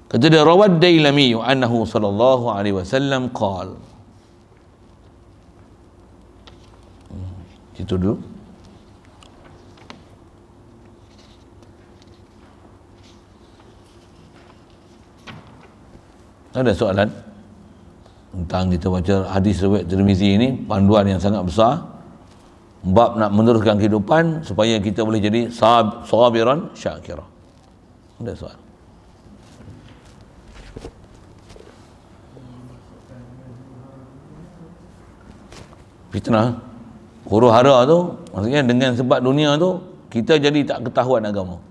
Kata dia rawad dailami annahu sallallahu alaihi wasallam qal. Hmm, itu dulu. Ada soalan? tentang kita baca hadis riwayat Tirmizi ini panduan yang sangat besar bab nak meneruskan kehidupan supaya kita boleh jadi sab sabiran syakira. Ada soalan? Fitnah huru hara tu maksudnya dengan sebab dunia tu kita jadi tak ketahuan agama.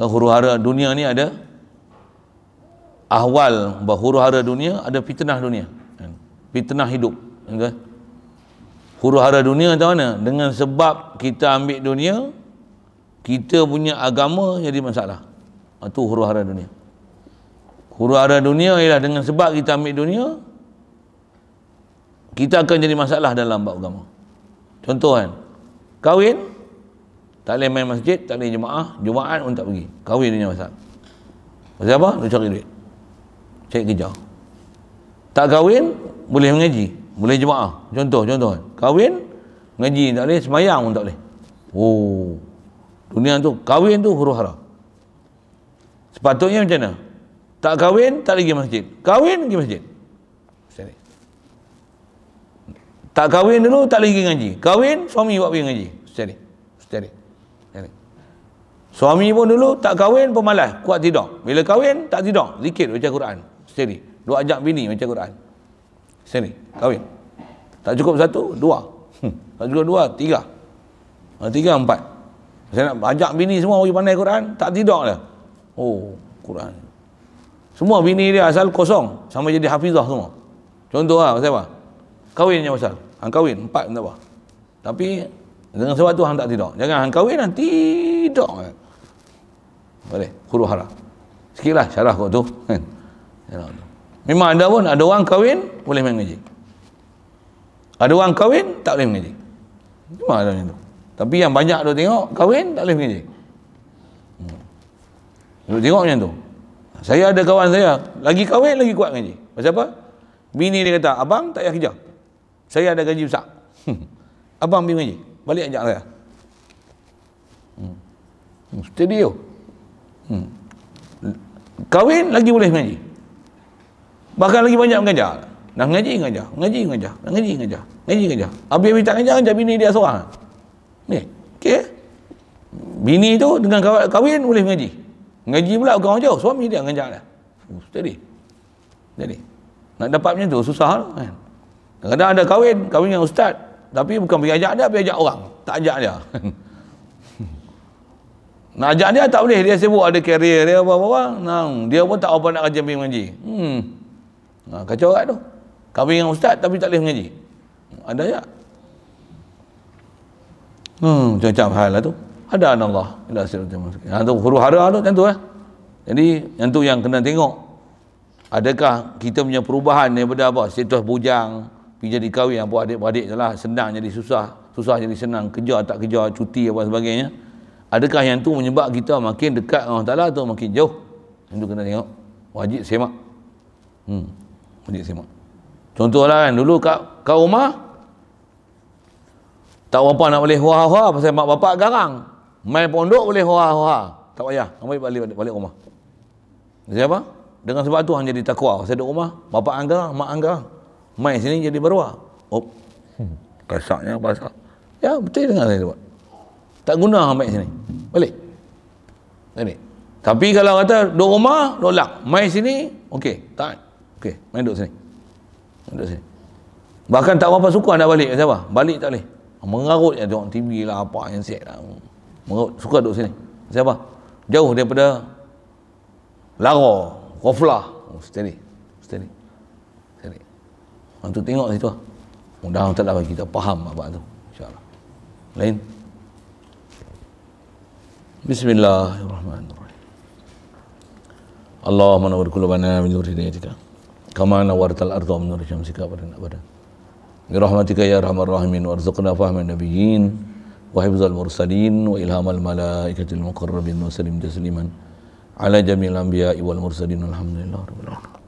Huru hara dunia ni ada ahwal huru-hara dunia ada fitnah dunia fitnah hidup ya kan? huru-hara dunia macam mana dengan sebab kita ambil dunia kita punya agama jadi masalah itu ha, huru-hara dunia huru-hara dunia ialah dengan sebab kita ambil dunia kita akan jadi masalah dalam bab agama contoh kan kahwin tak boleh main masjid tak boleh jemaah jemaah pun tak pergi kahwin dunia masalah pasal apa? dia cari duit cari kerja tak kahwin boleh mengaji boleh jemaah contoh contoh kahwin mengaji tak boleh semayang pun tak boleh oh dunia tu kahwin tu huru hara sepatutnya macam mana tak kahwin tak lagi masjid kahwin pergi masjid tak kahwin dulu tak lagi mengaji. kahwin suami buat pergi ngaji secara secara Suami pun dulu tak kahwin pemalas, kuat tidur. Bila kahwin tak tidur, zikir baca Quran. Seri. Dua ajak bini macam Quran. Seri. kawin Tak cukup satu, dua. Hmm. Tak cukup dua, tiga. Ha, tiga, empat. Saya nak ajak bini semua pergi pandai Quran, tak tidak lah. Oh, Quran. Semua bini dia asal kosong. Sama jadi hafizah semua. Contoh lah, pasal apa? Kahwin je pasal. Hang kahwin, empat tak apa. Tapi, dengan sebab tu hang tak tidak. Jangan hang kawin lah, tidak. Boleh, huru hara. Sikit lah syarah kau tu. Hmm. memang ada pun ada orang kahwin boleh mengaji ada orang kahwin tak boleh mengaji memang ada macam tapi yang banyak tu tengok kahwin tak boleh mengaji hmm. tengok macam tu saya ada kawan saya lagi kahwin lagi kuat mengaji pasal apa bini dia kata abang tak payah kerja saya ada gaji besar abang pergi mengaji balik ajak saya hmm. hmm steady hmm. kahwin lagi boleh mengaji Bahkan lagi banyak mengajar. Nak ngaji, ngajar. Ngaji, ngajar. Nak ngaji, ngajar. Ngaji, ngajar. Habis-habis tak ngajar, ngajar bini dia seorang. Ni, okey. Bini tu dengan kawin, kahwin boleh mengaji. Ngaji pula bukan orang jauh. Suami dia ngajar dia. Jadi, jadi. Nak dapat macam tu, susah lah kan. Kadang-kadang ada kahwin, kahwin dengan ustaz. Tapi bukan pergi ajak dia, pergi ajak orang. Tak ajak dia. nak ajak dia tak boleh. Dia sibuk ada karier dia apa-apa. Nah, dia pun tak apa nak kerja pergi mengaji. Hmm. Ha, kacau orang tu. Kahwin dengan ustaz tapi tak boleh mengaji. Ada ya? Hmm, macam-macam hal lah tu. Ada anak Allah. Ila sirat jamal. Ha, tu huru hara tu macam tu eh. Jadi, yang tu yang kena tengok. Adakah kita punya perubahan daripada apa? Situas bujang, pergi jadi kawin apa adik-beradik je lah. Senang jadi susah. Susah jadi senang. kejar tak kejar cuti apa sebagainya. Adakah yang tu menyebab kita makin dekat dengan Allah Ta'ala atau makin jauh? Yang tu kena tengok. Wajib semak. Hmm. Pendek semak. Contohlah kan, dulu kat, kat rumah, tak apa nak boleh hua-hua pasal mak bapak garang. Main pondok boleh hua-hua. Tak payah. Kamu balik, balik, balik rumah. Siapa? Dengan sebab tu jadi takwa. Saya duduk rumah, bapak angga, mak angga. Main sini jadi beruah. Oh. Hmm. Kasaknya basah. Ya, betul dengan saya buat. Tak guna main sini. Balik. Ini. Tapi kalau kata duduk rumah, dolak. Main sini, okey. Tak. Okey, main duduk sini. Main duduk sini. Bahkan tak apa suka nak balik siapa? Balik tak boleh. Mengarut je tengok TV lah apa yang set lah. Mengarut suka duduk sini. Siapa? Jauh daripada lara, kofla, oh, steady. Steady. Steady. Orang tu tengok situ. Lah. Mudah tak dapat kita faham apa tu. Insya-Allah. Lain. Bismillahirrahmanirrahim. Allahumma نور قلوبنا من نور هدايتك kama nawartal ardu wa nur syamsika wa rina abada bi rahmatika ya rahmar rahimin warzuqna fahman nabiyyin wa hifzal mursalin wa ilhamal malaikatil muqarrabin wa salim tasliman ala jamil anbiya'i wal mursalin alhamdulillah rabbil alamin